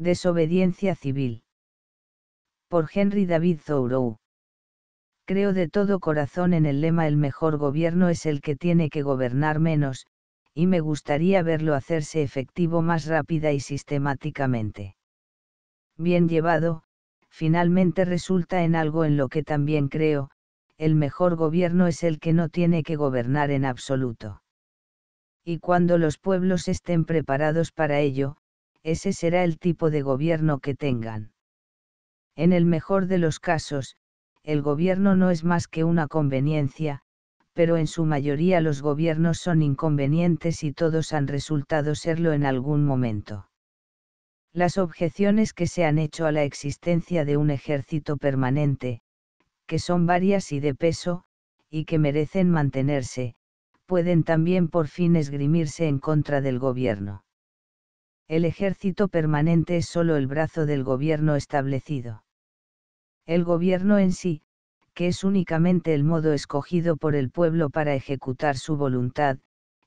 Desobediencia civil. Por Henry David Thoreau. Creo de todo corazón en el lema el mejor gobierno es el que tiene que gobernar menos, y me gustaría verlo hacerse efectivo más rápida y sistemáticamente. Bien llevado, finalmente resulta en algo en lo que también creo, el mejor gobierno es el que no tiene que gobernar en absoluto. Y cuando los pueblos estén preparados para ello, ese será el tipo de gobierno que tengan. En el mejor de los casos, el gobierno no es más que una conveniencia, pero en su mayoría los gobiernos son inconvenientes y todos han resultado serlo en algún momento. Las objeciones que se han hecho a la existencia de un ejército permanente, que son varias y de peso, y que merecen mantenerse, pueden también por fin esgrimirse en contra del gobierno. El ejército permanente es solo el brazo del gobierno establecido. El gobierno en sí, que es únicamente el modo escogido por el pueblo para ejecutar su voluntad,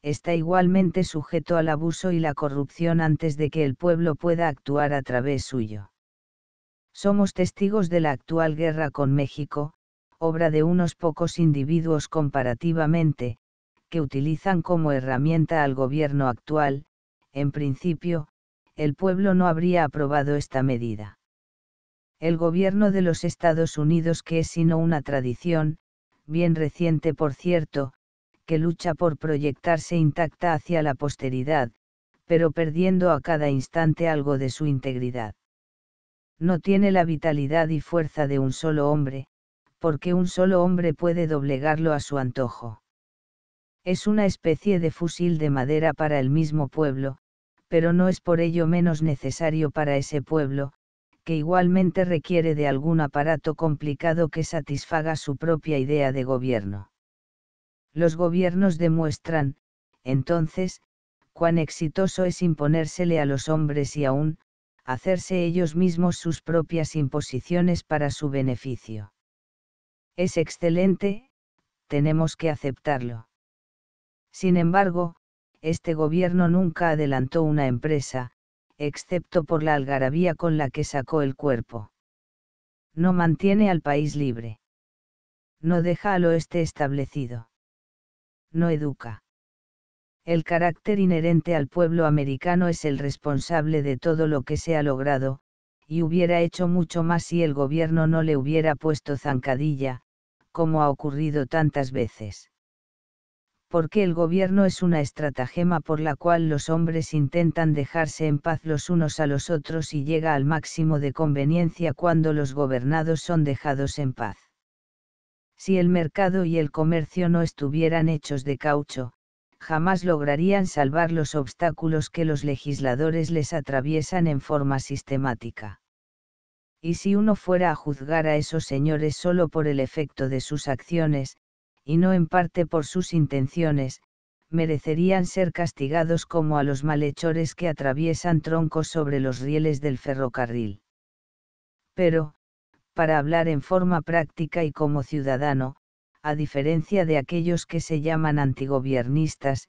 está igualmente sujeto al abuso y la corrupción antes de que el pueblo pueda actuar a través suyo. Somos testigos de la actual guerra con México, obra de unos pocos individuos comparativamente, que utilizan como herramienta al gobierno actual, en principio, el pueblo no habría aprobado esta medida. El gobierno de los Estados Unidos, que es sino una tradición, bien reciente por cierto, que lucha por proyectarse intacta hacia la posteridad, pero perdiendo a cada instante algo de su integridad. No tiene la vitalidad y fuerza de un solo hombre, porque un solo hombre puede doblegarlo a su antojo. Es una especie de fusil de madera para el mismo pueblo, pero no es por ello menos necesario para ese pueblo, que igualmente requiere de algún aparato complicado que satisfaga su propia idea de gobierno. Los gobiernos demuestran, entonces, cuán exitoso es imponérsele a los hombres y aún, hacerse ellos mismos sus propias imposiciones para su beneficio. Es excelente, tenemos que aceptarlo. Sin embargo, este gobierno nunca adelantó una empresa, excepto por la algarabía con la que sacó el cuerpo. No mantiene al país libre. No deja al oeste establecido. No educa. El carácter inherente al pueblo americano es el responsable de todo lo que se ha logrado, y hubiera hecho mucho más si el gobierno no le hubiera puesto zancadilla, como ha ocurrido tantas veces porque el gobierno es una estratagema por la cual los hombres intentan dejarse en paz los unos a los otros y llega al máximo de conveniencia cuando los gobernados son dejados en paz. Si el mercado y el comercio no estuvieran hechos de caucho, jamás lograrían salvar los obstáculos que los legisladores les atraviesan en forma sistemática. Y si uno fuera a juzgar a esos señores solo por el efecto de sus acciones, y no en parte por sus intenciones, merecerían ser castigados como a los malhechores que atraviesan troncos sobre los rieles del ferrocarril. Pero, para hablar en forma práctica y como ciudadano, a diferencia de aquellos que se llaman antigobiernistas,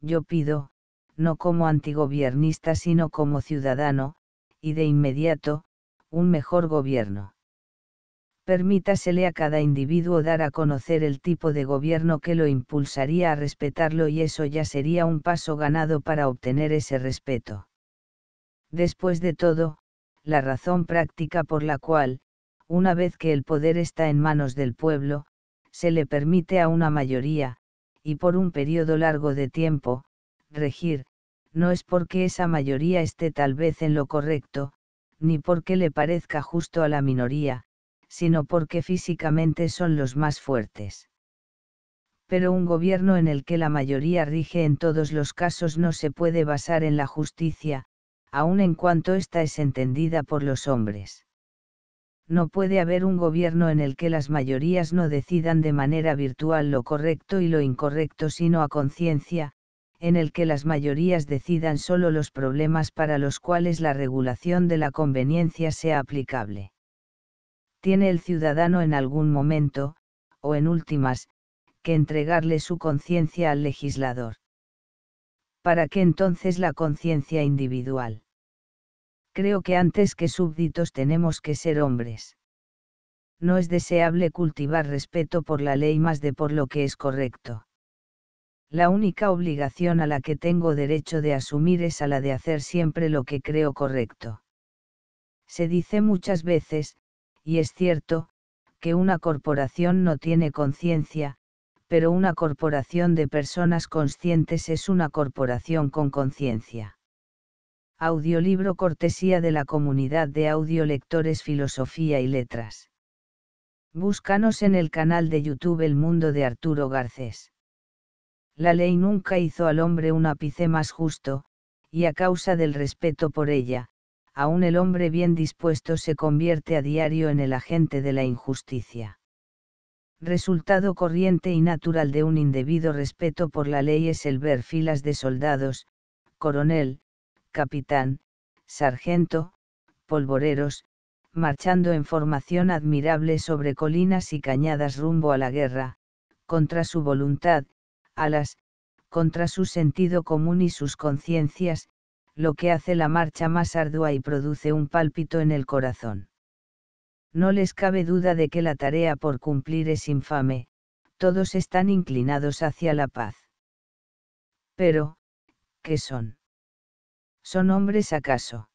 yo pido, no como antigobiernista sino como ciudadano, y de inmediato, un mejor gobierno permítasele a cada individuo dar a conocer el tipo de gobierno que lo impulsaría a respetarlo y eso ya sería un paso ganado para obtener ese respeto. Después de todo, la razón práctica por la cual, una vez que el poder está en manos del pueblo, se le permite a una mayoría, y por un periodo largo de tiempo, regir, no es porque esa mayoría esté tal vez en lo correcto, ni porque le parezca justo a la minoría, sino porque físicamente son los más fuertes. Pero un gobierno en el que la mayoría rige en todos los casos no se puede basar en la justicia, aun en cuanto ésta es entendida por los hombres. No puede haber un gobierno en el que las mayorías no decidan de manera virtual lo correcto y lo incorrecto sino a conciencia, en el que las mayorías decidan solo los problemas para los cuales la regulación de la conveniencia sea aplicable tiene el ciudadano en algún momento, o en últimas, que entregarle su conciencia al legislador. ¿Para qué entonces la conciencia individual? Creo que antes que súbditos tenemos que ser hombres. No es deseable cultivar respeto por la ley más de por lo que es correcto. La única obligación a la que tengo derecho de asumir es a la de hacer siempre lo que creo correcto. Se dice muchas veces, y es cierto, que una corporación no tiene conciencia, pero una corporación de personas conscientes es una corporación con conciencia. Audiolibro cortesía de la comunidad de audiolectores Filosofía y Letras. Búscanos en el canal de YouTube El Mundo de Arturo Garcés. La ley nunca hizo al hombre un ápice más justo, y a causa del respeto por ella, aún el hombre bien dispuesto se convierte a diario en el agente de la injusticia. Resultado corriente y natural de un indebido respeto por la ley es el ver filas de soldados, coronel, capitán, sargento, polvoreros, marchando en formación admirable sobre colinas y cañadas rumbo a la guerra, contra su voluntad, alas, contra su sentido común y sus conciencias, lo que hace la marcha más ardua y produce un pálpito en el corazón. No les cabe duda de que la tarea por cumplir es infame, todos están inclinados hacia la paz. Pero, ¿qué son? ¿Son hombres acaso?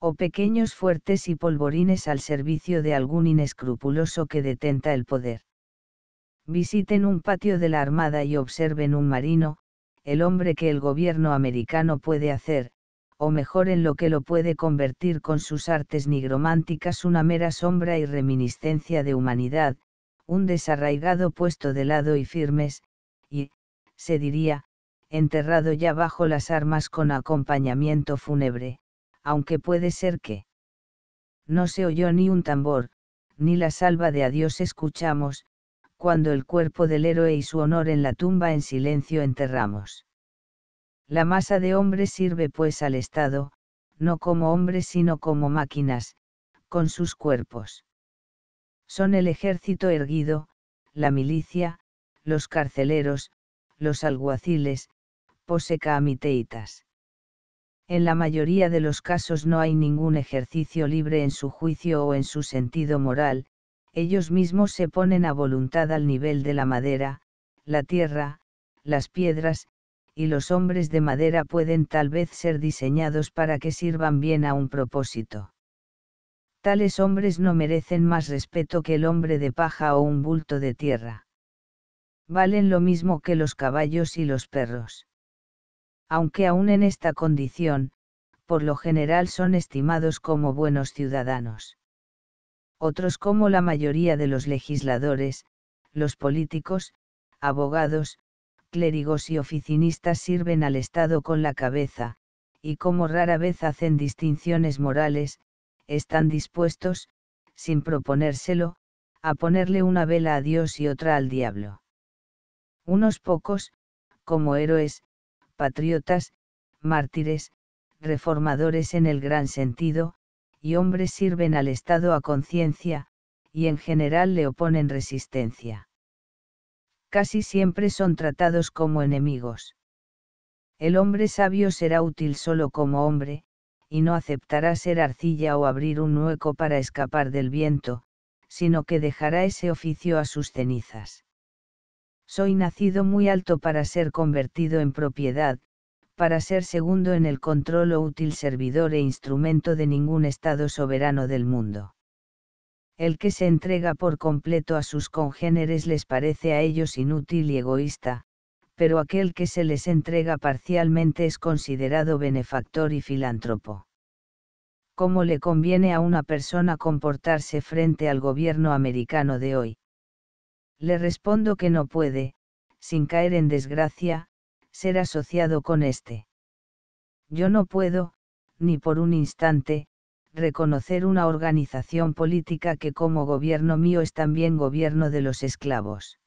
¿O pequeños fuertes y polvorines al servicio de algún inescrupuloso que detenta el poder? Visiten un patio de la Armada y observen un marino, el hombre que el gobierno americano puede hacer, o mejor en lo que lo puede convertir con sus artes nigrománticas una mera sombra y reminiscencia de humanidad, un desarraigado puesto de lado y firmes, y, se diría, enterrado ya bajo las armas con acompañamiento fúnebre, aunque puede ser que no se oyó ni un tambor, ni la salva de adiós escuchamos, cuando el cuerpo del héroe y su honor en la tumba en silencio enterramos. La masa de hombres sirve pues al Estado, no como hombres sino como máquinas, con sus cuerpos. Son el ejército erguido, la milicia, los carceleros, los alguaciles, posecamiteitas. En la mayoría de los casos no hay ningún ejercicio libre en su juicio o en su sentido moral, ellos mismos se ponen a voluntad al nivel de la madera, la tierra, las piedras, y los hombres de madera pueden tal vez ser diseñados para que sirvan bien a un propósito. Tales hombres no merecen más respeto que el hombre de paja o un bulto de tierra. Valen lo mismo que los caballos y los perros. Aunque aún en esta condición, por lo general son estimados como buenos ciudadanos. Otros como la mayoría de los legisladores, los políticos, abogados, clérigos y oficinistas sirven al Estado con la cabeza, y como rara vez hacen distinciones morales, están dispuestos, sin proponérselo, a ponerle una vela a Dios y otra al diablo. Unos pocos, como héroes, patriotas, mártires, reformadores en el gran sentido, y hombres sirven al Estado a conciencia, y en general le oponen resistencia. Casi siempre son tratados como enemigos. El hombre sabio será útil solo como hombre, y no aceptará ser arcilla o abrir un hueco para escapar del viento, sino que dejará ese oficio a sus cenizas. Soy nacido muy alto para ser convertido en propiedad, para ser segundo en el control o útil servidor e instrumento de ningún Estado soberano del mundo. El que se entrega por completo a sus congéneres les parece a ellos inútil y egoísta, pero aquel que se les entrega parcialmente es considerado benefactor y filántropo. ¿Cómo le conviene a una persona comportarse frente al gobierno americano de hoy? Le respondo que no puede, sin caer en desgracia, ser asociado con éste. Yo no puedo, ni por un instante, reconocer una organización política que como gobierno mío es también gobierno de los esclavos.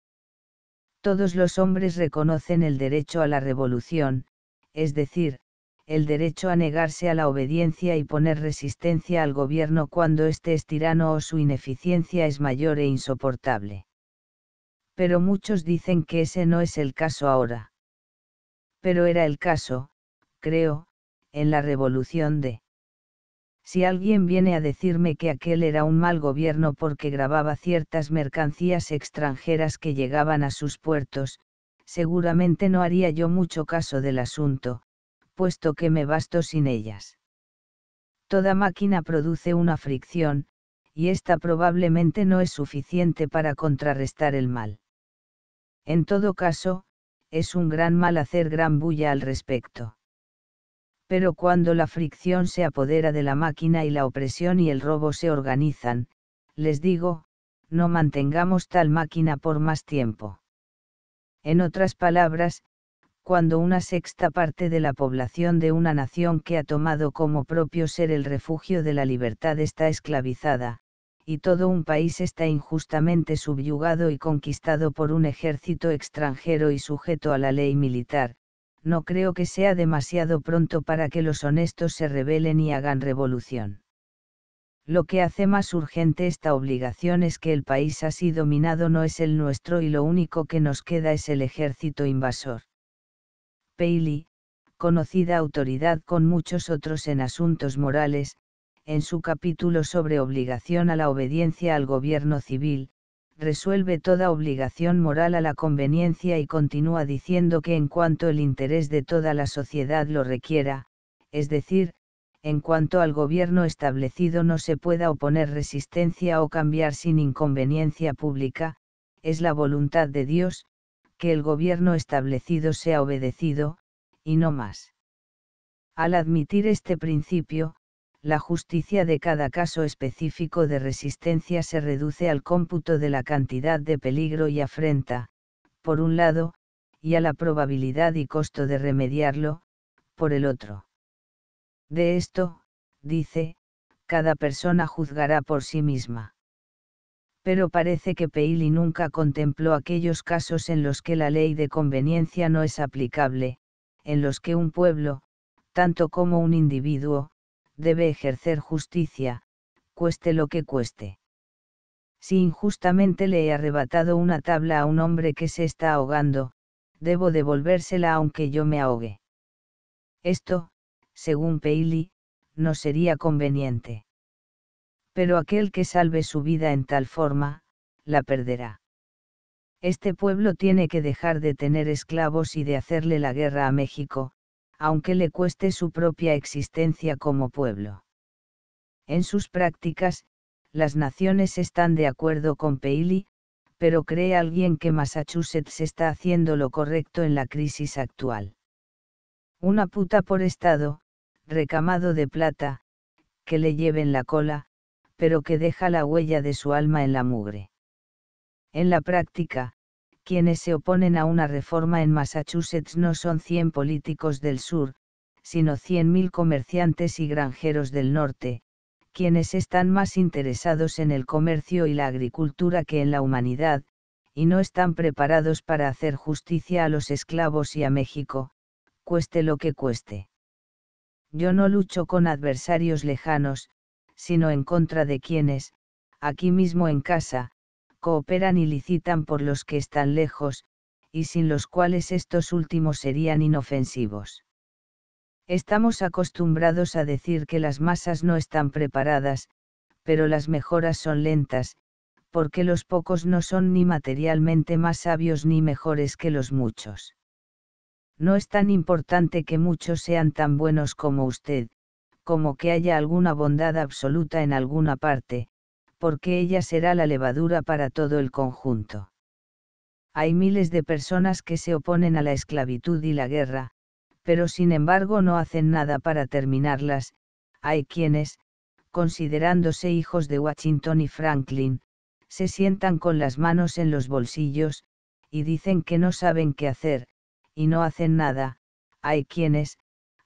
Todos los hombres reconocen el derecho a la revolución, es decir, el derecho a negarse a la obediencia y poner resistencia al gobierno cuando éste es tirano o su ineficiencia es mayor e insoportable. Pero muchos dicen que ese no es el caso ahora pero era el caso, creo, en la revolución de. Si alguien viene a decirme que aquel era un mal gobierno porque grababa ciertas mercancías extranjeras que llegaban a sus puertos, seguramente no haría yo mucho caso del asunto, puesto que me basto sin ellas. Toda máquina produce una fricción, y esta probablemente no es suficiente para contrarrestar el mal. En todo caso, es un gran mal hacer gran bulla al respecto. Pero cuando la fricción se apodera de la máquina y la opresión y el robo se organizan, les digo, no mantengamos tal máquina por más tiempo. En otras palabras, cuando una sexta parte de la población de una nación que ha tomado como propio ser el refugio de la libertad está esclavizada, y todo un país está injustamente subyugado y conquistado por un ejército extranjero y sujeto a la ley militar, no creo que sea demasiado pronto para que los honestos se rebelen y hagan revolución. Lo que hace más urgente esta obligación es que el país así dominado no es el nuestro y lo único que nos queda es el ejército invasor. Paley, conocida autoridad con muchos otros en asuntos morales, en su capítulo sobre obligación a la obediencia al gobierno civil, resuelve toda obligación moral a la conveniencia y continúa diciendo que en cuanto el interés de toda la sociedad lo requiera, es decir, en cuanto al gobierno establecido no se pueda oponer resistencia o cambiar sin inconveniencia pública, es la voluntad de Dios, que el gobierno establecido sea obedecido, y no más. Al admitir este principio, la justicia de cada caso específico de resistencia se reduce al cómputo de la cantidad de peligro y afrenta, por un lado, y a la probabilidad y costo de remediarlo, por el otro. De esto, dice, cada persona juzgará por sí misma. Pero parece que Peili nunca contempló aquellos casos en los que la ley de conveniencia no es aplicable, en los que un pueblo, tanto como un individuo, debe ejercer justicia, cueste lo que cueste. Si injustamente le he arrebatado una tabla a un hombre que se está ahogando, debo devolvérsela aunque yo me ahogue. Esto, según Paley, no sería conveniente. Pero aquel que salve su vida en tal forma, la perderá. Este pueblo tiene que dejar de tener esclavos y de hacerle la guerra a México, aunque le cueste su propia existencia como pueblo. En sus prácticas, las naciones están de acuerdo con Paley, pero cree alguien que Massachusetts está haciendo lo correcto en la crisis actual. Una puta por estado, recamado de plata, que le lleven la cola, pero que deja la huella de su alma en la mugre. En la práctica, quienes se oponen a una reforma en Massachusetts no son 100 políticos del sur, sino 100.000 comerciantes y granjeros del norte, quienes están más interesados en el comercio y la agricultura que en la humanidad, y no están preparados para hacer justicia a los esclavos y a México, cueste lo que cueste. Yo no lucho con adversarios lejanos, sino en contra de quienes, aquí mismo en casa, cooperan y licitan por los que están lejos, y sin los cuales estos últimos serían inofensivos. Estamos acostumbrados a decir que las masas no están preparadas, pero las mejoras son lentas, porque los pocos no son ni materialmente más sabios ni mejores que los muchos. No es tan importante que muchos sean tan buenos como usted, como que haya alguna bondad absoluta en alguna parte, porque ella será la levadura para todo el conjunto. Hay miles de personas que se oponen a la esclavitud y la guerra, pero sin embargo no hacen nada para terminarlas, hay quienes, considerándose hijos de Washington y Franklin, se sientan con las manos en los bolsillos, y dicen que no saben qué hacer, y no hacen nada, hay quienes,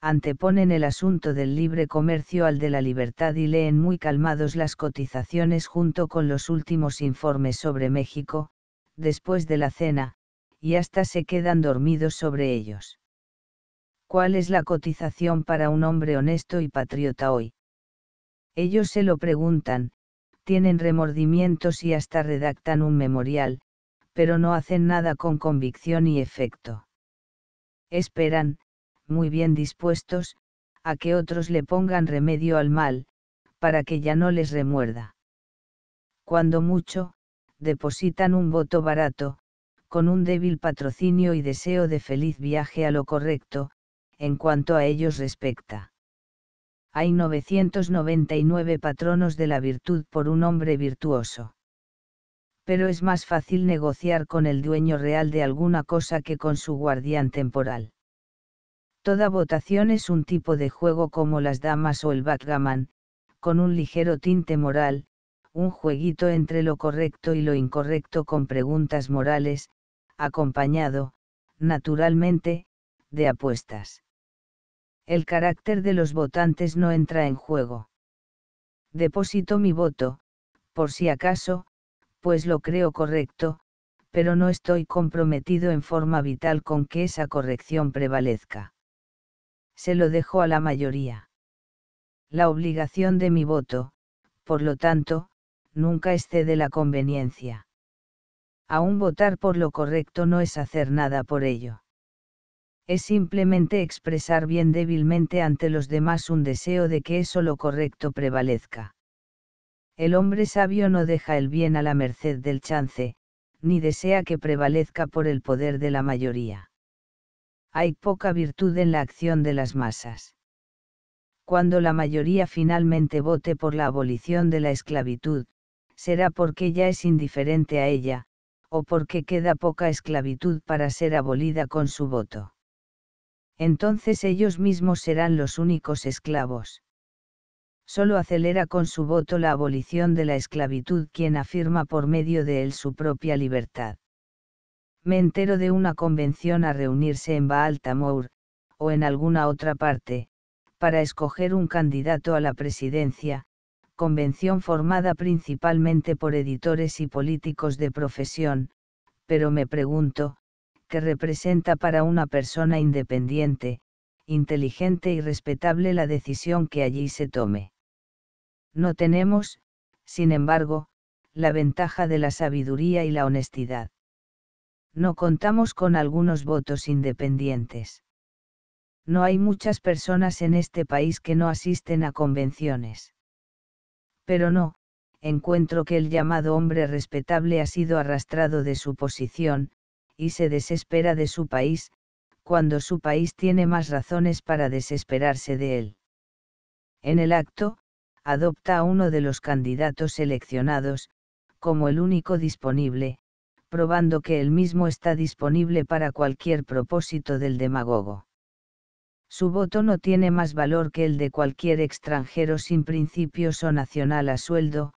anteponen el asunto del libre comercio al de la libertad y leen muy calmados las cotizaciones junto con los últimos informes sobre México, después de la cena, y hasta se quedan dormidos sobre ellos. ¿Cuál es la cotización para un hombre honesto y patriota hoy? Ellos se lo preguntan, tienen remordimientos y hasta redactan un memorial, pero no hacen nada con convicción y efecto. Esperan, muy bien dispuestos, a que otros le pongan remedio al mal, para que ya no les remuerda. Cuando mucho, depositan un voto barato, con un débil patrocinio y deseo de feliz viaje a lo correcto, en cuanto a ellos respecta. Hay 999 patronos de la virtud por un hombre virtuoso. Pero es más fácil negociar con el dueño real de alguna cosa que con su guardián temporal. Toda votación es un tipo de juego como las damas o el backgammon, con un ligero tinte moral, un jueguito entre lo correcto y lo incorrecto con preguntas morales, acompañado, naturalmente, de apuestas. El carácter de los votantes no entra en juego. Deposito mi voto, por si acaso, pues lo creo correcto, pero no estoy comprometido en forma vital con que esa corrección prevalezca se lo dejo a la mayoría. La obligación de mi voto, por lo tanto, nunca excede la conveniencia. Aún votar por lo correcto no es hacer nada por ello. Es simplemente expresar bien débilmente ante los demás un deseo de que eso lo correcto prevalezca. El hombre sabio no deja el bien a la merced del chance, ni desea que prevalezca por el poder de la mayoría hay poca virtud en la acción de las masas. Cuando la mayoría finalmente vote por la abolición de la esclavitud, será porque ya es indiferente a ella, o porque queda poca esclavitud para ser abolida con su voto. Entonces ellos mismos serán los únicos esclavos. Solo acelera con su voto la abolición de la esclavitud quien afirma por medio de él su propia libertad me entero de una convención a reunirse en Baal Tamour, o en alguna otra parte, para escoger un candidato a la presidencia, convención formada principalmente por editores y políticos de profesión, pero me pregunto, ¿qué representa para una persona independiente, inteligente y respetable la decisión que allí se tome? No tenemos, sin embargo, la ventaja de la sabiduría y la honestidad no contamos con algunos votos independientes. No hay muchas personas en este país que no asisten a convenciones. Pero no, encuentro que el llamado hombre respetable ha sido arrastrado de su posición, y se desespera de su país, cuando su país tiene más razones para desesperarse de él. En el acto, adopta a uno de los candidatos seleccionados, como el único disponible, probando que el mismo está disponible para cualquier propósito del demagogo. Su voto no tiene más valor que el de cualquier extranjero sin principios o nacional a sueldo,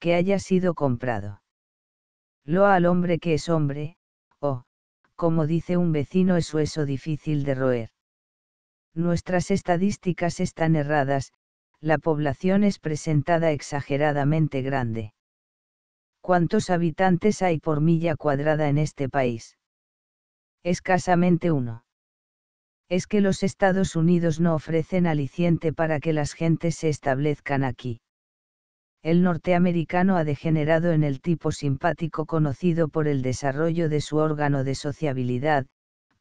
que haya sido comprado. Loa al hombre que es hombre, o, como dice un vecino, es hueso difícil de roer. Nuestras estadísticas están erradas, la población es presentada exageradamente grande. ¿Cuántos habitantes hay por milla cuadrada en este país? Escasamente uno. Es que los Estados Unidos no ofrecen aliciente para que las gentes se establezcan aquí. El norteamericano ha degenerado en el tipo simpático conocido por el desarrollo de su órgano de sociabilidad,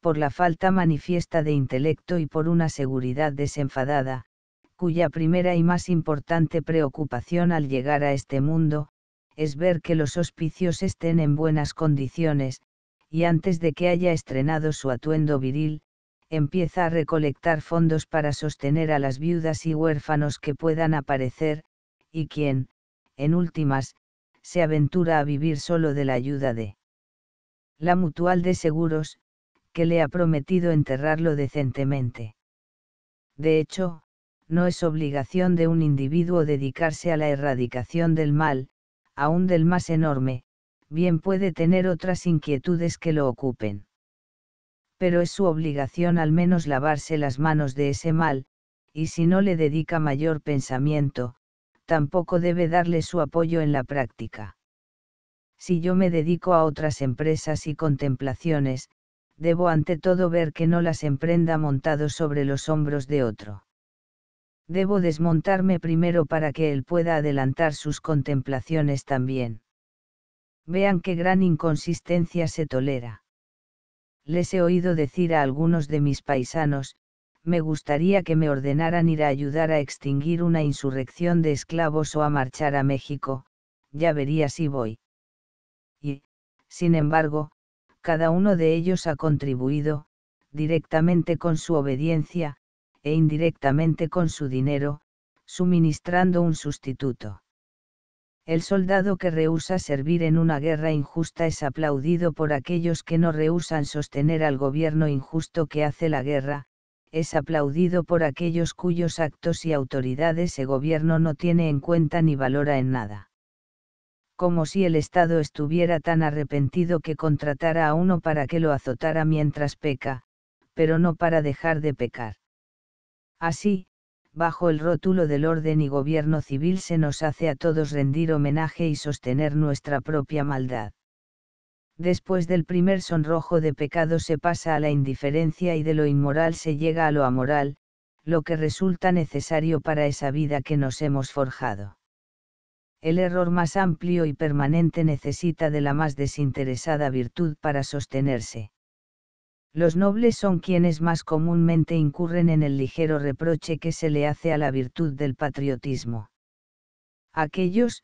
por la falta manifiesta de intelecto y por una seguridad desenfadada, cuya primera y más importante preocupación al llegar a este mundo, es ver que los hospicios estén en buenas condiciones, y antes de que haya estrenado su atuendo viril, empieza a recolectar fondos para sostener a las viudas y huérfanos que puedan aparecer, y quien, en últimas, se aventura a vivir solo de la ayuda de la mutual de seguros, que le ha prometido enterrarlo decentemente. De hecho, no es obligación de un individuo dedicarse a la erradicación del mal, aún del más enorme, bien puede tener otras inquietudes que lo ocupen. Pero es su obligación al menos lavarse las manos de ese mal, y si no le dedica mayor pensamiento, tampoco debe darle su apoyo en la práctica. Si yo me dedico a otras empresas y contemplaciones, debo ante todo ver que no las emprenda montado sobre los hombros de otro. Debo desmontarme primero para que él pueda adelantar sus contemplaciones también. Vean qué gran inconsistencia se tolera. Les he oído decir a algunos de mis paisanos, me gustaría que me ordenaran ir a ayudar a extinguir una insurrección de esclavos o a marchar a México, ya vería si voy. Y, sin embargo, cada uno de ellos ha contribuido, directamente con su obediencia, e indirectamente con su dinero, suministrando un sustituto. El soldado que rehúsa servir en una guerra injusta es aplaudido por aquellos que no rehúsan sostener al gobierno injusto que hace la guerra, es aplaudido por aquellos cuyos actos y autoridades ese gobierno no tiene en cuenta ni valora en nada. Como si el Estado estuviera tan arrepentido que contratara a uno para que lo azotara mientras peca, pero no para dejar de pecar. Así, bajo el rótulo del orden y gobierno civil se nos hace a todos rendir homenaje y sostener nuestra propia maldad. Después del primer sonrojo de pecado se pasa a la indiferencia y de lo inmoral se llega a lo amoral, lo que resulta necesario para esa vida que nos hemos forjado. El error más amplio y permanente necesita de la más desinteresada virtud para sostenerse. Los nobles son quienes más comúnmente incurren en el ligero reproche que se le hace a la virtud del patriotismo. Aquellos,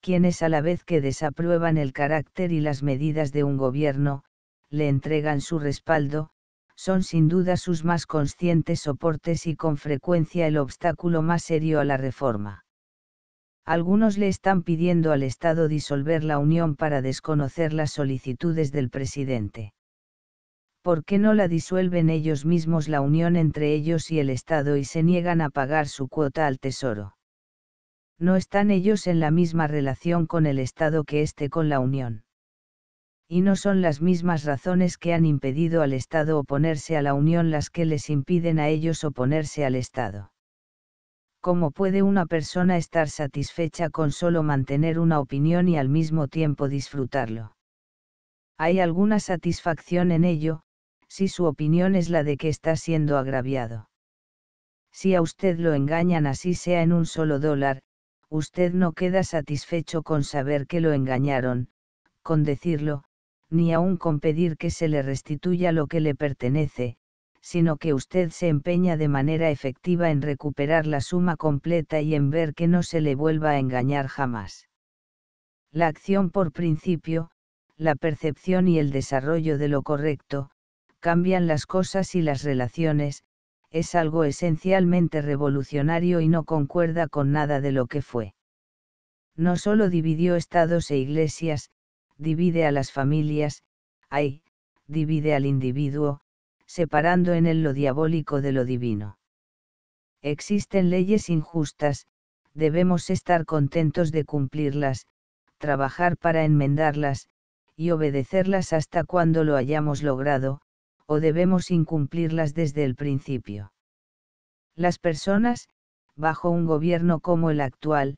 quienes a la vez que desaprueban el carácter y las medidas de un gobierno, le entregan su respaldo, son sin duda sus más conscientes soportes y con frecuencia el obstáculo más serio a la reforma. Algunos le están pidiendo al Estado disolver la Unión para desconocer las solicitudes del presidente. ¿por qué no la disuelven ellos mismos la unión entre ellos y el Estado y se niegan a pagar su cuota al Tesoro? No están ellos en la misma relación con el Estado que éste con la unión. Y no son las mismas razones que han impedido al Estado oponerse a la unión las que les impiden a ellos oponerse al Estado. ¿Cómo puede una persona estar satisfecha con solo mantener una opinión y al mismo tiempo disfrutarlo? hay alguna satisfacción en ello, si su opinión es la de que está siendo agraviado. Si a usted lo engañan así sea en un solo dólar, usted no queda satisfecho con saber que lo engañaron, con decirlo, ni aun con pedir que se le restituya lo que le pertenece, sino que usted se empeña de manera efectiva en recuperar la suma completa y en ver que no se le vuelva a engañar jamás. La acción por principio, la percepción y el desarrollo de lo correcto, cambian las cosas y las relaciones, es algo esencialmente revolucionario y no concuerda con nada de lo que fue. No solo dividió estados e iglesias, divide a las familias, ay, divide al individuo, separando en él lo diabólico de lo divino. Existen leyes injustas, debemos estar contentos de cumplirlas, trabajar para enmendarlas, y obedecerlas hasta cuando lo hayamos logrado, o debemos incumplirlas desde el principio. Las personas, bajo un gobierno como el actual,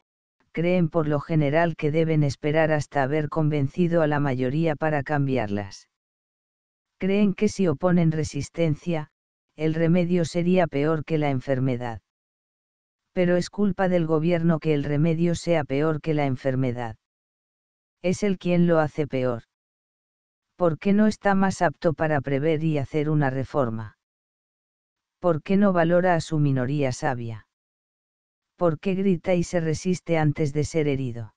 creen por lo general que deben esperar hasta haber convencido a la mayoría para cambiarlas. Creen que si oponen resistencia, el remedio sería peor que la enfermedad. Pero es culpa del gobierno que el remedio sea peor que la enfermedad. Es el quien lo hace peor. ¿Por qué no está más apto para prever y hacer una reforma? ¿Por qué no valora a su minoría sabia? ¿Por qué grita y se resiste antes de ser herido?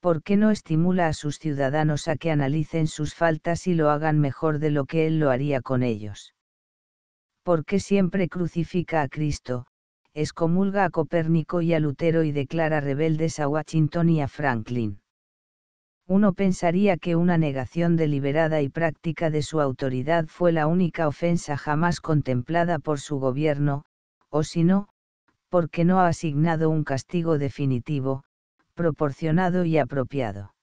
¿Por qué no estimula a sus ciudadanos a que analicen sus faltas y lo hagan mejor de lo que él lo haría con ellos? ¿Por qué siempre crucifica a Cristo, excomulga a Copérnico y a Lutero y declara rebeldes a Washington y a Franklin? uno pensaría que una negación deliberada y práctica de su autoridad fue la única ofensa jamás contemplada por su gobierno, o si no, porque no ha asignado un castigo definitivo, proporcionado y apropiado.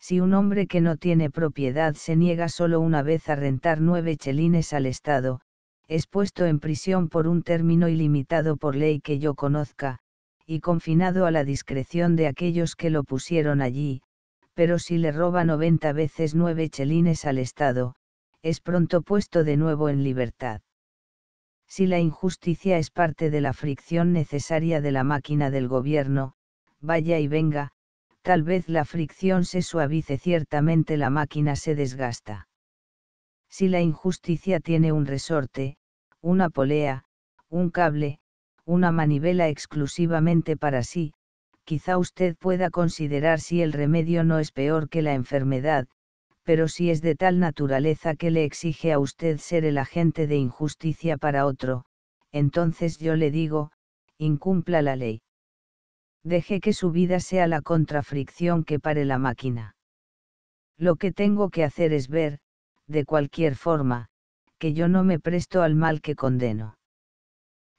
Si un hombre que no tiene propiedad se niega solo una vez a rentar nueve chelines al Estado, es puesto en prisión por un término ilimitado por ley que yo conozca, y confinado a la discreción de aquellos que lo pusieron allí, pero si le roba 90 veces 9 chelines al Estado, es pronto puesto de nuevo en libertad. Si la injusticia es parte de la fricción necesaria de la máquina del gobierno, vaya y venga, tal vez la fricción se suavice ciertamente la máquina se desgasta. Si la injusticia tiene un resorte, una polea, un cable, una manivela exclusivamente para sí, quizá usted pueda considerar si el remedio no es peor que la enfermedad, pero si es de tal naturaleza que le exige a usted ser el agente de injusticia para otro, entonces yo le digo, incumpla la ley. Deje que su vida sea la contrafricción que pare la máquina. Lo que tengo que hacer es ver, de cualquier forma, que yo no me presto al mal que condeno.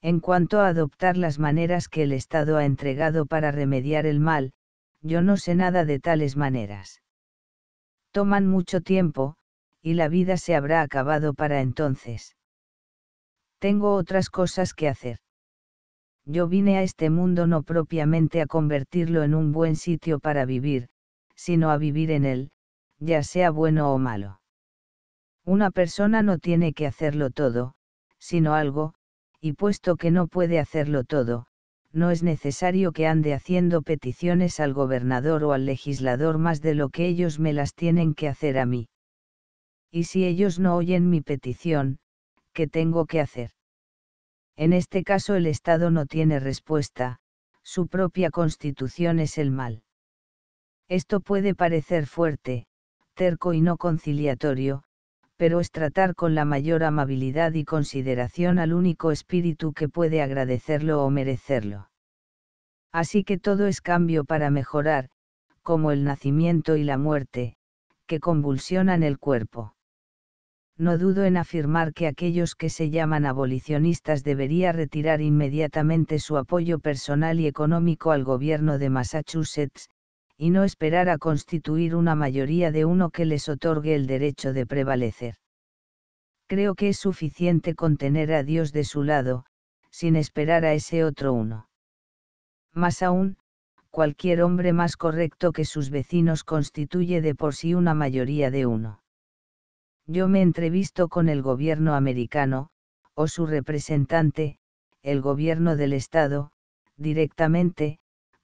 En cuanto a adoptar las maneras que el Estado ha entregado para remediar el mal, yo no sé nada de tales maneras. Toman mucho tiempo, y la vida se habrá acabado para entonces. Tengo otras cosas que hacer. Yo vine a este mundo no propiamente a convertirlo en un buen sitio para vivir, sino a vivir en él, ya sea bueno o malo. Una persona no tiene que hacerlo todo, sino algo, y puesto que no puede hacerlo todo, no es necesario que ande haciendo peticiones al gobernador o al legislador más de lo que ellos me las tienen que hacer a mí. Y si ellos no oyen mi petición, ¿qué tengo que hacer? En este caso el Estado no tiene respuesta, su propia constitución es el mal. Esto puede parecer fuerte, terco y no conciliatorio, pero es tratar con la mayor amabilidad y consideración al único espíritu que puede agradecerlo o merecerlo. Así que todo es cambio para mejorar, como el nacimiento y la muerte, que convulsionan el cuerpo. No dudo en afirmar que aquellos que se llaman abolicionistas debería retirar inmediatamente su apoyo personal y económico al gobierno de Massachusetts, y no esperar a constituir una mayoría de uno que les otorgue el derecho de prevalecer. Creo que es suficiente contener a Dios de su lado, sin esperar a ese otro uno. Más aún, cualquier hombre más correcto que sus vecinos constituye de por sí una mayoría de uno. Yo me entrevisto con el gobierno americano, o su representante, el gobierno del Estado, directamente,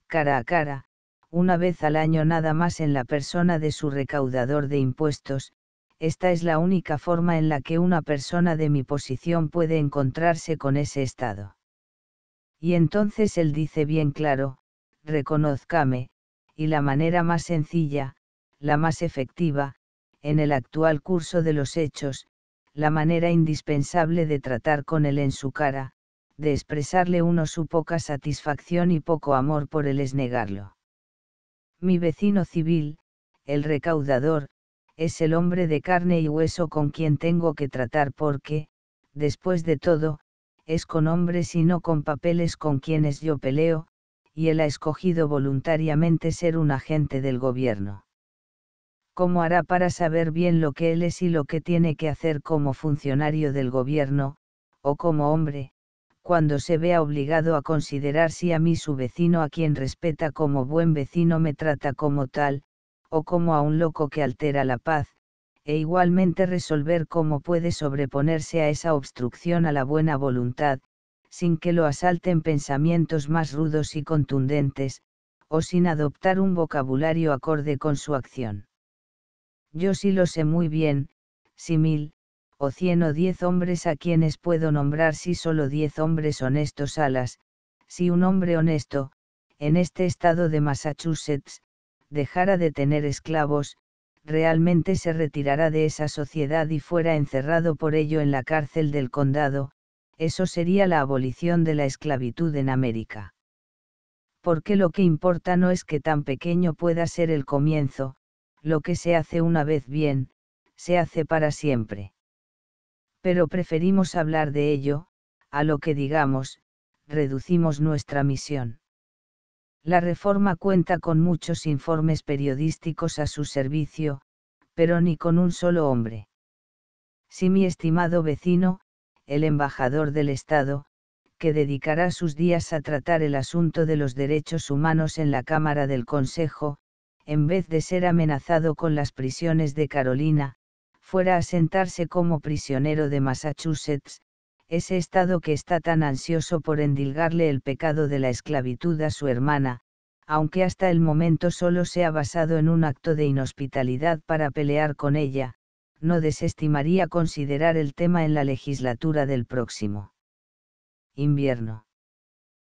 cara a cara, una vez al año nada más en la persona de su recaudador de impuestos, esta es la única forma en la que una persona de mi posición puede encontrarse con ese estado. Y entonces él dice bien claro, reconozcame, y la manera más sencilla, la más efectiva, en el actual curso de los hechos, la manera indispensable de tratar con él en su cara, de expresarle uno su poca satisfacción y poco amor por él es negarlo. Mi vecino civil, el recaudador, es el hombre de carne y hueso con quien tengo que tratar porque, después de todo, es con hombres y no con papeles con quienes yo peleo, y él ha escogido voluntariamente ser un agente del gobierno. ¿Cómo hará para saber bien lo que él es y lo que tiene que hacer como funcionario del gobierno, o como hombre, cuando se vea obligado a considerar si a mí su vecino a quien respeta como buen vecino me trata como tal, o como a un loco que altera la paz, e igualmente resolver cómo puede sobreponerse a esa obstrucción a la buena voluntad, sin que lo asalten pensamientos más rudos y contundentes, o sin adoptar un vocabulario acorde con su acción. Yo sí lo sé muy bien, Simil, o cien o diez hombres a quienes puedo nombrar si solo diez hombres honestos alas, si un hombre honesto, en este estado de Massachusetts, dejara de tener esclavos, realmente se retirara de esa sociedad y fuera encerrado por ello en la cárcel del condado, eso sería la abolición de la esclavitud en América. Porque lo que importa no es que tan pequeño pueda ser el comienzo, lo que se hace una vez bien, se hace para siempre pero preferimos hablar de ello, a lo que digamos, reducimos nuestra misión. La reforma cuenta con muchos informes periodísticos a su servicio, pero ni con un solo hombre. Si mi estimado vecino, el embajador del Estado, que dedicará sus días a tratar el asunto de los derechos humanos en la Cámara del Consejo, en vez de ser amenazado con las prisiones de Carolina, fuera a sentarse como prisionero de Massachusetts, ese estado que está tan ansioso por endilgarle el pecado de la esclavitud a su hermana, aunque hasta el momento solo se ha basado en un acto de inhospitalidad para pelear con ella, no desestimaría considerar el tema en la legislatura del próximo invierno.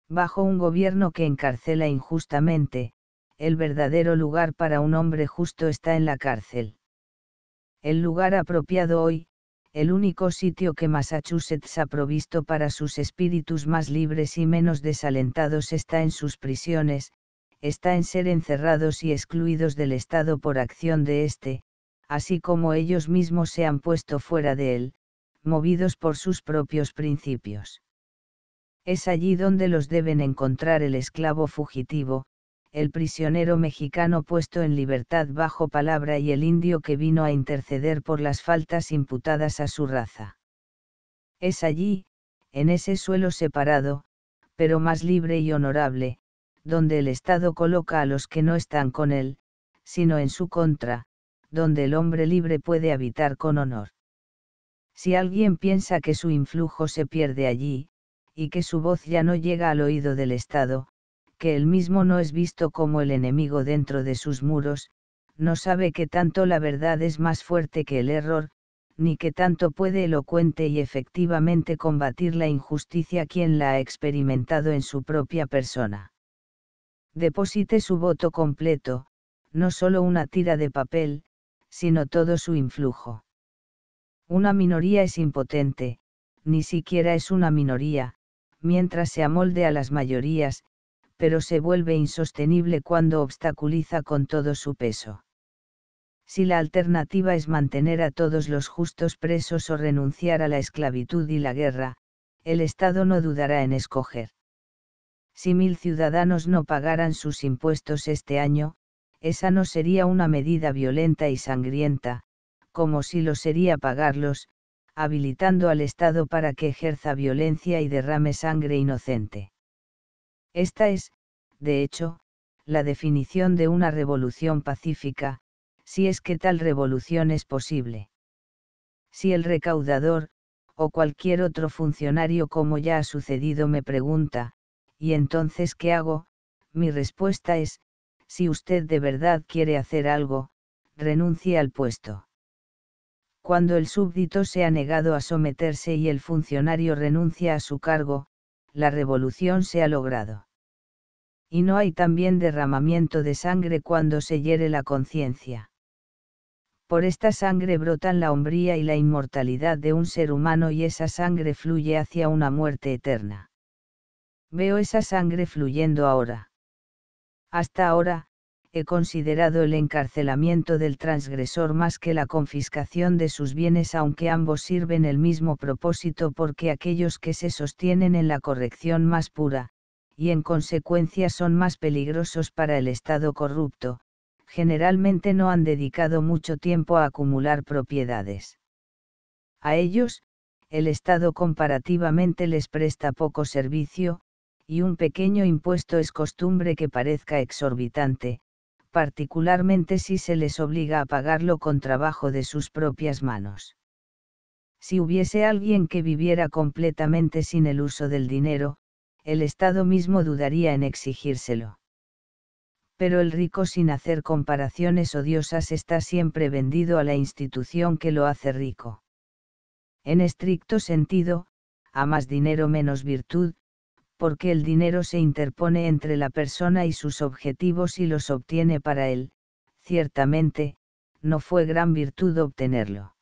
Bajo un gobierno que encarcela injustamente, el verdadero lugar para un hombre justo está en la cárcel el lugar apropiado hoy, el único sitio que Massachusetts ha provisto para sus espíritus más libres y menos desalentados está en sus prisiones, está en ser encerrados y excluidos del Estado por acción de éste, así como ellos mismos se han puesto fuera de él, movidos por sus propios principios. Es allí donde los deben encontrar el esclavo fugitivo, el prisionero mexicano puesto en libertad bajo palabra y el indio que vino a interceder por las faltas imputadas a su raza. Es allí, en ese suelo separado, pero más libre y honorable, donde el Estado coloca a los que no están con él, sino en su contra, donde el hombre libre puede habitar con honor. Si alguien piensa que su influjo se pierde allí, y que su voz ya no llega al oído del Estado, que él mismo no es visto como el enemigo dentro de sus muros, no sabe que tanto la verdad es más fuerte que el error, ni que tanto puede elocuente y efectivamente combatir la injusticia quien la ha experimentado en su propia persona. Deposite su voto completo, no solo una tira de papel, sino todo su influjo. Una minoría es impotente, ni siquiera es una minoría, mientras se amolde a las mayorías, pero se vuelve insostenible cuando obstaculiza con todo su peso. Si la alternativa es mantener a todos los justos presos o renunciar a la esclavitud y la guerra, el Estado no dudará en escoger. Si mil ciudadanos no pagaran sus impuestos este año, esa no sería una medida violenta y sangrienta, como si lo sería pagarlos, habilitando al Estado para que ejerza violencia y derrame sangre inocente. Esta es, de hecho, la definición de una revolución pacífica, si es que tal revolución es posible. Si el recaudador, o cualquier otro funcionario como ya ha sucedido me pregunta, ¿y entonces qué hago? Mi respuesta es, si usted de verdad quiere hacer algo, renuncie al puesto. Cuando el súbdito se ha negado a someterse y el funcionario renuncia a su cargo, la revolución se ha logrado y no hay también derramamiento de sangre cuando se hiere la conciencia. Por esta sangre brotan la hombría y la inmortalidad de un ser humano y esa sangre fluye hacia una muerte eterna. Veo esa sangre fluyendo ahora. Hasta ahora, he considerado el encarcelamiento del transgresor más que la confiscación de sus bienes aunque ambos sirven el mismo propósito porque aquellos que se sostienen en la corrección más pura, y en consecuencia son más peligrosos para el Estado corrupto, generalmente no han dedicado mucho tiempo a acumular propiedades. A ellos, el Estado comparativamente les presta poco servicio, y un pequeño impuesto es costumbre que parezca exorbitante, particularmente si se les obliga a pagarlo con trabajo de sus propias manos. Si hubiese alguien que viviera completamente sin el uso del dinero, el Estado mismo dudaría en exigírselo. Pero el rico sin hacer comparaciones odiosas está siempre vendido a la institución que lo hace rico. En estricto sentido, a más dinero menos virtud, porque el dinero se interpone entre la persona y sus objetivos y los obtiene para él, ciertamente, no fue gran virtud obtenerlo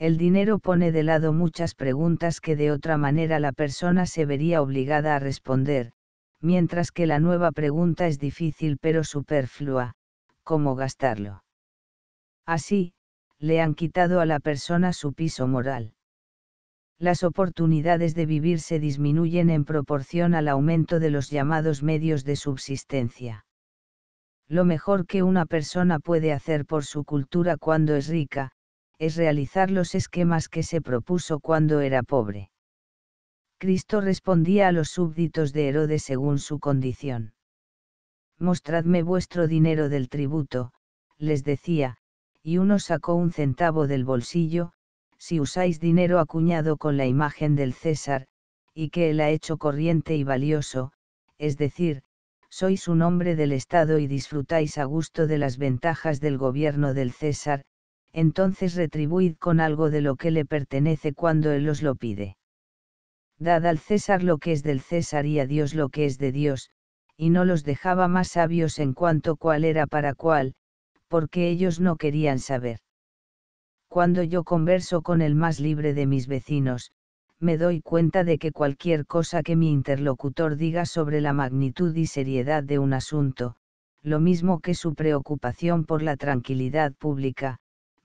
el dinero pone de lado muchas preguntas que de otra manera la persona se vería obligada a responder, mientras que la nueva pregunta es difícil pero superflua, ¿cómo gastarlo? Así, le han quitado a la persona su piso moral. Las oportunidades de vivir se disminuyen en proporción al aumento de los llamados medios de subsistencia. Lo mejor que una persona puede hacer por su cultura cuando es rica, es realizar los esquemas que se propuso cuando era pobre. Cristo respondía a los súbditos de Herodes según su condición. Mostradme vuestro dinero del tributo, les decía, y uno sacó un centavo del bolsillo, si usáis dinero acuñado con la imagen del César, y que él ha hecho corriente y valioso, es decir, sois un hombre del Estado y disfrutáis a gusto de las ventajas del gobierno del César, entonces retribuid con algo de lo que le pertenece cuando Él os lo pide. Dad al César lo que es del César y a Dios lo que es de Dios, y no los dejaba más sabios en cuanto cuál era para cuál, porque ellos no querían saber. Cuando yo converso con el más libre de mis vecinos, me doy cuenta de que cualquier cosa que mi interlocutor diga sobre la magnitud y seriedad de un asunto, lo mismo que su preocupación por la tranquilidad pública,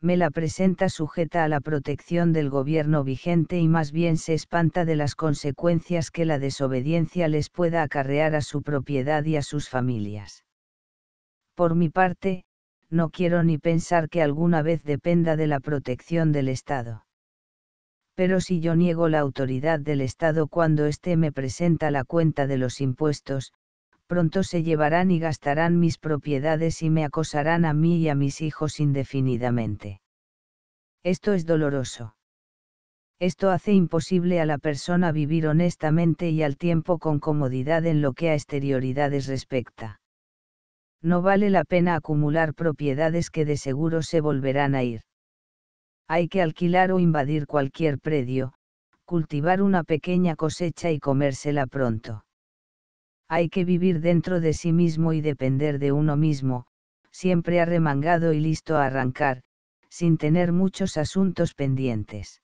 me la presenta sujeta a la protección del gobierno vigente y más bien se espanta de las consecuencias que la desobediencia les pueda acarrear a su propiedad y a sus familias. Por mi parte, no quiero ni pensar que alguna vez dependa de la protección del Estado. Pero si yo niego la autoridad del Estado cuando éste me presenta la cuenta de los impuestos, pronto se llevarán y gastarán mis propiedades y me acosarán a mí y a mis hijos indefinidamente. Esto es doloroso. Esto hace imposible a la persona vivir honestamente y al tiempo con comodidad en lo que a exterioridades respecta. No vale la pena acumular propiedades que de seguro se volverán a ir. Hay que alquilar o invadir cualquier predio, cultivar una pequeña cosecha y comérsela pronto hay que vivir dentro de sí mismo y depender de uno mismo, siempre arremangado y listo a arrancar, sin tener muchos asuntos pendientes.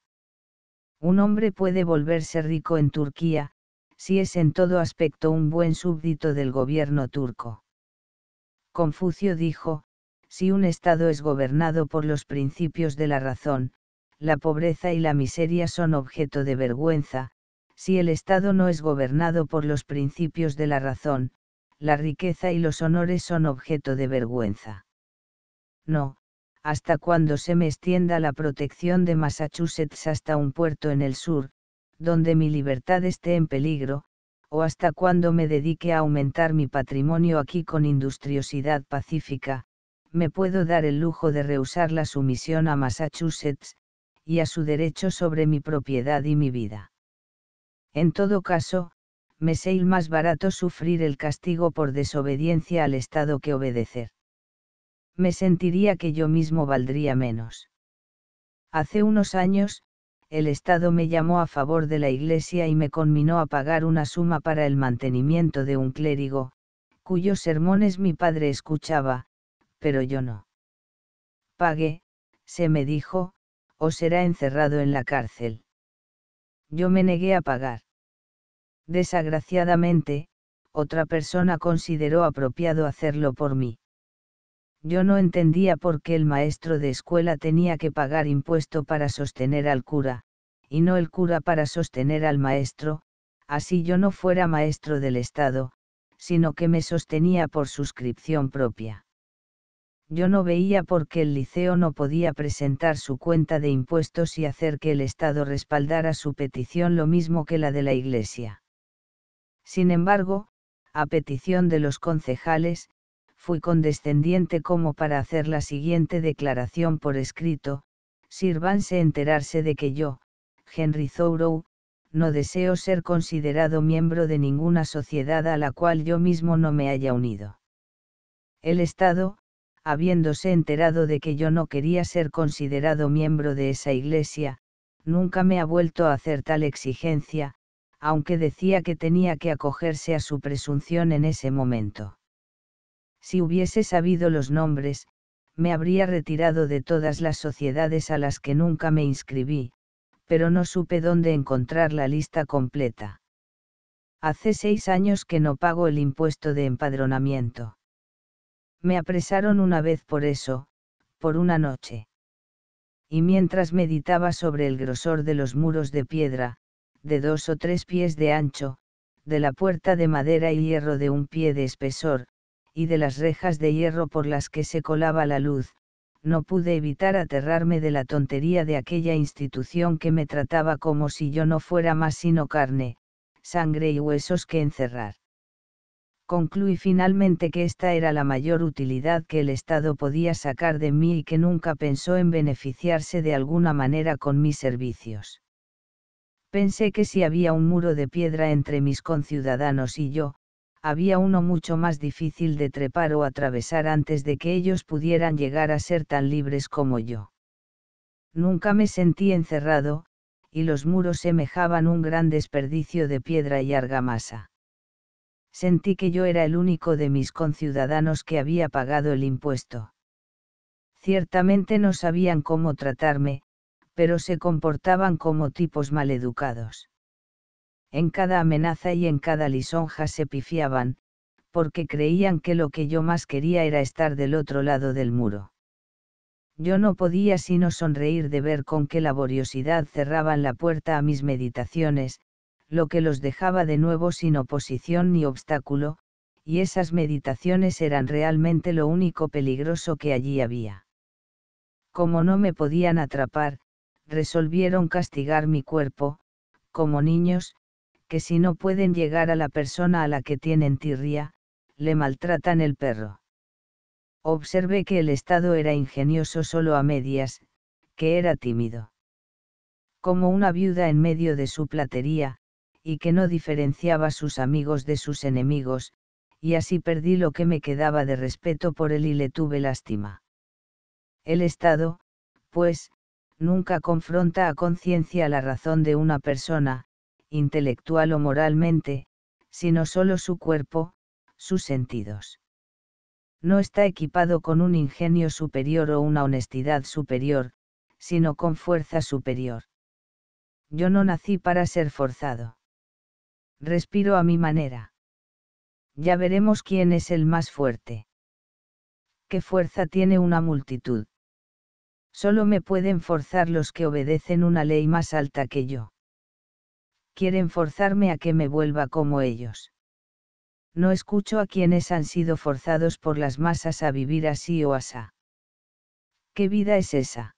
Un hombre puede volverse rico en Turquía, si es en todo aspecto un buen súbdito del gobierno turco. Confucio dijo, si un Estado es gobernado por los principios de la razón, la pobreza y la miseria son objeto de vergüenza, si el Estado no es gobernado por los principios de la razón, la riqueza y los honores son objeto de vergüenza. No, hasta cuando se me extienda la protección de Massachusetts hasta un puerto en el sur, donde mi libertad esté en peligro, o hasta cuando me dedique a aumentar mi patrimonio aquí con industriosidad pacífica, me puedo dar el lujo de rehusar la sumisión a Massachusetts, y a su derecho sobre mi propiedad y mi vida. En todo caso, me sé el más barato sufrir el castigo por desobediencia al Estado que obedecer. Me sentiría que yo mismo valdría menos. Hace unos años, el Estado me llamó a favor de la Iglesia y me conminó a pagar una suma para el mantenimiento de un clérigo, cuyos sermones mi padre escuchaba, pero yo no. Pague, se me dijo, o será encerrado en la cárcel yo me negué a pagar. Desgraciadamente, otra persona consideró apropiado hacerlo por mí. Yo no entendía por qué el maestro de escuela tenía que pagar impuesto para sostener al cura, y no el cura para sostener al maestro, así yo no fuera maestro del Estado, sino que me sostenía por suscripción propia yo no veía por qué el liceo no podía presentar su cuenta de impuestos y hacer que el Estado respaldara su petición lo mismo que la de la Iglesia. Sin embargo, a petición de los concejales, fui condescendiente como para hacer la siguiente declaración por escrito, sirvanse enterarse de que yo, Henry Thoreau, no deseo ser considerado miembro de ninguna sociedad a la cual yo mismo no me haya unido. El Estado, habiéndose enterado de que yo no quería ser considerado miembro de esa iglesia, nunca me ha vuelto a hacer tal exigencia, aunque decía que tenía que acogerse a su presunción en ese momento. Si hubiese sabido los nombres, me habría retirado de todas las sociedades a las que nunca me inscribí, pero no supe dónde encontrar la lista completa. Hace seis años que no pago el impuesto de empadronamiento. Me apresaron una vez por eso, por una noche. Y mientras meditaba sobre el grosor de los muros de piedra, de dos o tres pies de ancho, de la puerta de madera y hierro de un pie de espesor, y de las rejas de hierro por las que se colaba la luz, no pude evitar aterrarme de la tontería de aquella institución que me trataba como si yo no fuera más sino carne, sangre y huesos que encerrar concluí finalmente que esta era la mayor utilidad que el Estado podía sacar de mí y que nunca pensó en beneficiarse de alguna manera con mis servicios. Pensé que si había un muro de piedra entre mis conciudadanos y yo, había uno mucho más difícil de trepar o atravesar antes de que ellos pudieran llegar a ser tan libres como yo. Nunca me sentí encerrado, y los muros semejaban un gran desperdicio de piedra y argamasa Sentí que yo era el único de mis conciudadanos que había pagado el impuesto. Ciertamente no sabían cómo tratarme, pero se comportaban como tipos maleducados. En cada amenaza y en cada lisonja se pifiaban, porque creían que lo que yo más quería era estar del otro lado del muro. Yo no podía sino sonreír de ver con qué laboriosidad cerraban la puerta a mis meditaciones, lo que los dejaba de nuevo sin oposición ni obstáculo, y esas meditaciones eran realmente lo único peligroso que allí había. Como no me podían atrapar, resolvieron castigar mi cuerpo, como niños, que si no pueden llegar a la persona a la que tienen tirria, le maltratan el perro. Observé que el Estado era ingenioso solo a medias, que era tímido. Como una viuda en medio de su platería, y que no diferenciaba sus amigos de sus enemigos, y así perdí lo que me quedaba de respeto por él y le tuve lástima. El Estado, pues, nunca confronta a conciencia la razón de una persona, intelectual o moralmente, sino solo su cuerpo, sus sentidos. No está equipado con un ingenio superior o una honestidad superior, sino con fuerza superior. Yo no nací para ser forzado. Respiro a mi manera. Ya veremos quién es el más fuerte. ¿Qué fuerza tiene una multitud? Solo me pueden forzar los que obedecen una ley más alta que yo. Quieren forzarme a que me vuelva como ellos. No escucho a quienes han sido forzados por las masas a vivir así o asá. ¿Qué vida es esa?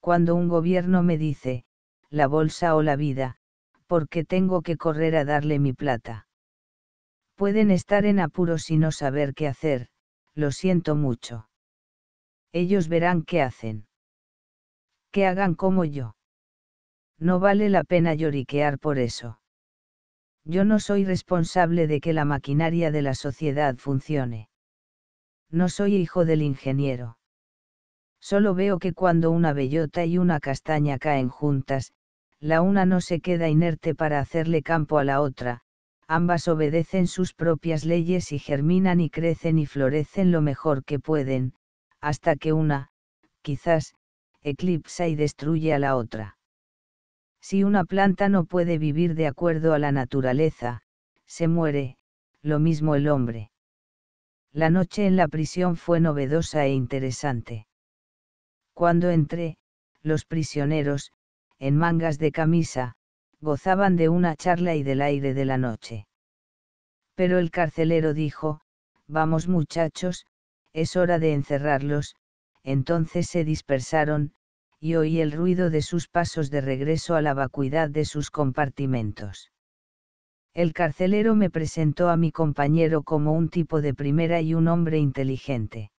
Cuando un gobierno me dice, la bolsa o la vida, porque tengo que correr a darle mi plata. Pueden estar en apuros y no saber qué hacer, lo siento mucho. Ellos verán qué hacen. Que hagan como yo. No vale la pena lloriquear por eso. Yo no soy responsable de que la maquinaria de la sociedad funcione. No soy hijo del ingeniero. Solo veo que cuando una bellota y una castaña caen juntas, la una no se queda inerte para hacerle campo a la otra, ambas obedecen sus propias leyes y germinan y crecen y florecen lo mejor que pueden, hasta que una, quizás, eclipsa y destruye a la otra. Si una planta no puede vivir de acuerdo a la naturaleza, se muere, lo mismo el hombre. La noche en la prisión fue novedosa e interesante. Cuando entré, los prisioneros, en mangas de camisa, gozaban de una charla y del aire de la noche. Pero el carcelero dijo, Vamos muchachos, es hora de encerrarlos, entonces se dispersaron, y oí el ruido de sus pasos de regreso a la vacuidad de sus compartimentos. El carcelero me presentó a mi compañero como un tipo de primera y un hombre inteligente.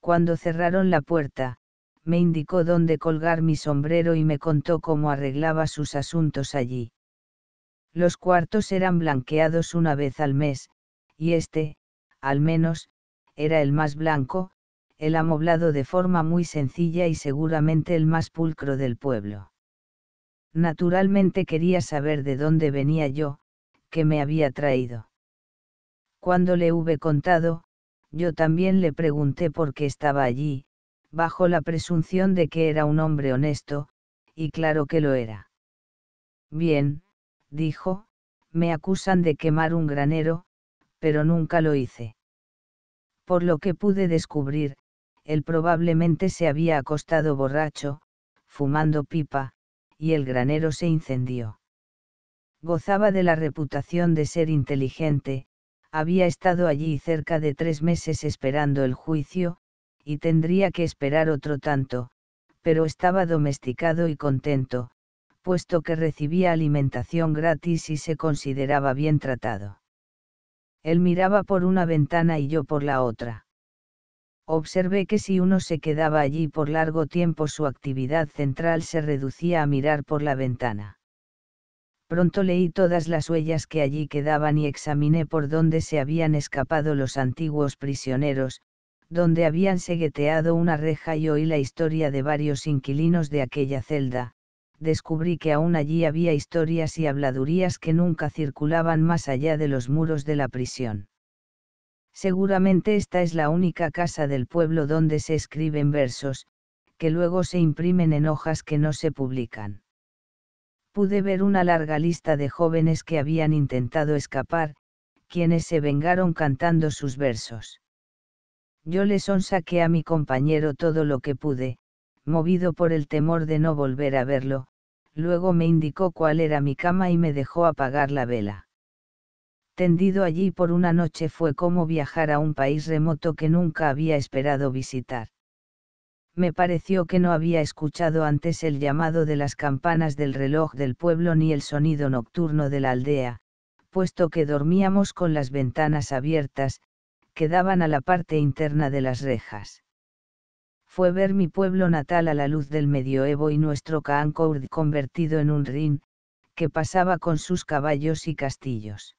Cuando cerraron la puerta, me indicó dónde colgar mi sombrero y me contó cómo arreglaba sus asuntos allí. Los cuartos eran blanqueados una vez al mes, y este, al menos, era el más blanco, el amoblado de forma muy sencilla y seguramente el más pulcro del pueblo. Naturalmente quería saber de dónde venía yo, que me había traído. Cuando le hube contado, yo también le pregunté por qué estaba allí, bajo la presunción de que era un hombre honesto, y claro que lo era. Bien, dijo, me acusan de quemar un granero, pero nunca lo hice. Por lo que pude descubrir, él probablemente se había acostado borracho, fumando pipa, y el granero se incendió. Gozaba de la reputación de ser inteligente, había estado allí cerca de tres meses esperando el juicio, y tendría que esperar otro tanto, pero estaba domesticado y contento, puesto que recibía alimentación gratis y se consideraba bien tratado. Él miraba por una ventana y yo por la otra. Observé que si uno se quedaba allí por largo tiempo su actividad central se reducía a mirar por la ventana. Pronto leí todas las huellas que allí quedaban y examiné por dónde se habían escapado los antiguos prisioneros, donde habían segueteado una reja y oí la historia de varios inquilinos de aquella celda, descubrí que aún allí había historias y habladurías que nunca circulaban más allá de los muros de la prisión. Seguramente esta es la única casa del pueblo donde se escriben versos, que luego se imprimen en hojas que no se publican. Pude ver una larga lista de jóvenes que habían intentado escapar, quienes se vengaron cantando sus versos. Yo le sonsaqué a mi compañero todo lo que pude, movido por el temor de no volver a verlo, luego me indicó cuál era mi cama y me dejó apagar la vela. Tendido allí por una noche fue como viajar a un país remoto que nunca había esperado visitar. Me pareció que no había escuchado antes el llamado de las campanas del reloj del pueblo ni el sonido nocturno de la aldea, puesto que dormíamos con las ventanas abiertas, quedaban a la parte interna de las rejas. Fue ver mi pueblo natal a la luz del medioevo y nuestro cancord convertido en un rin, que pasaba con sus caballos y castillos.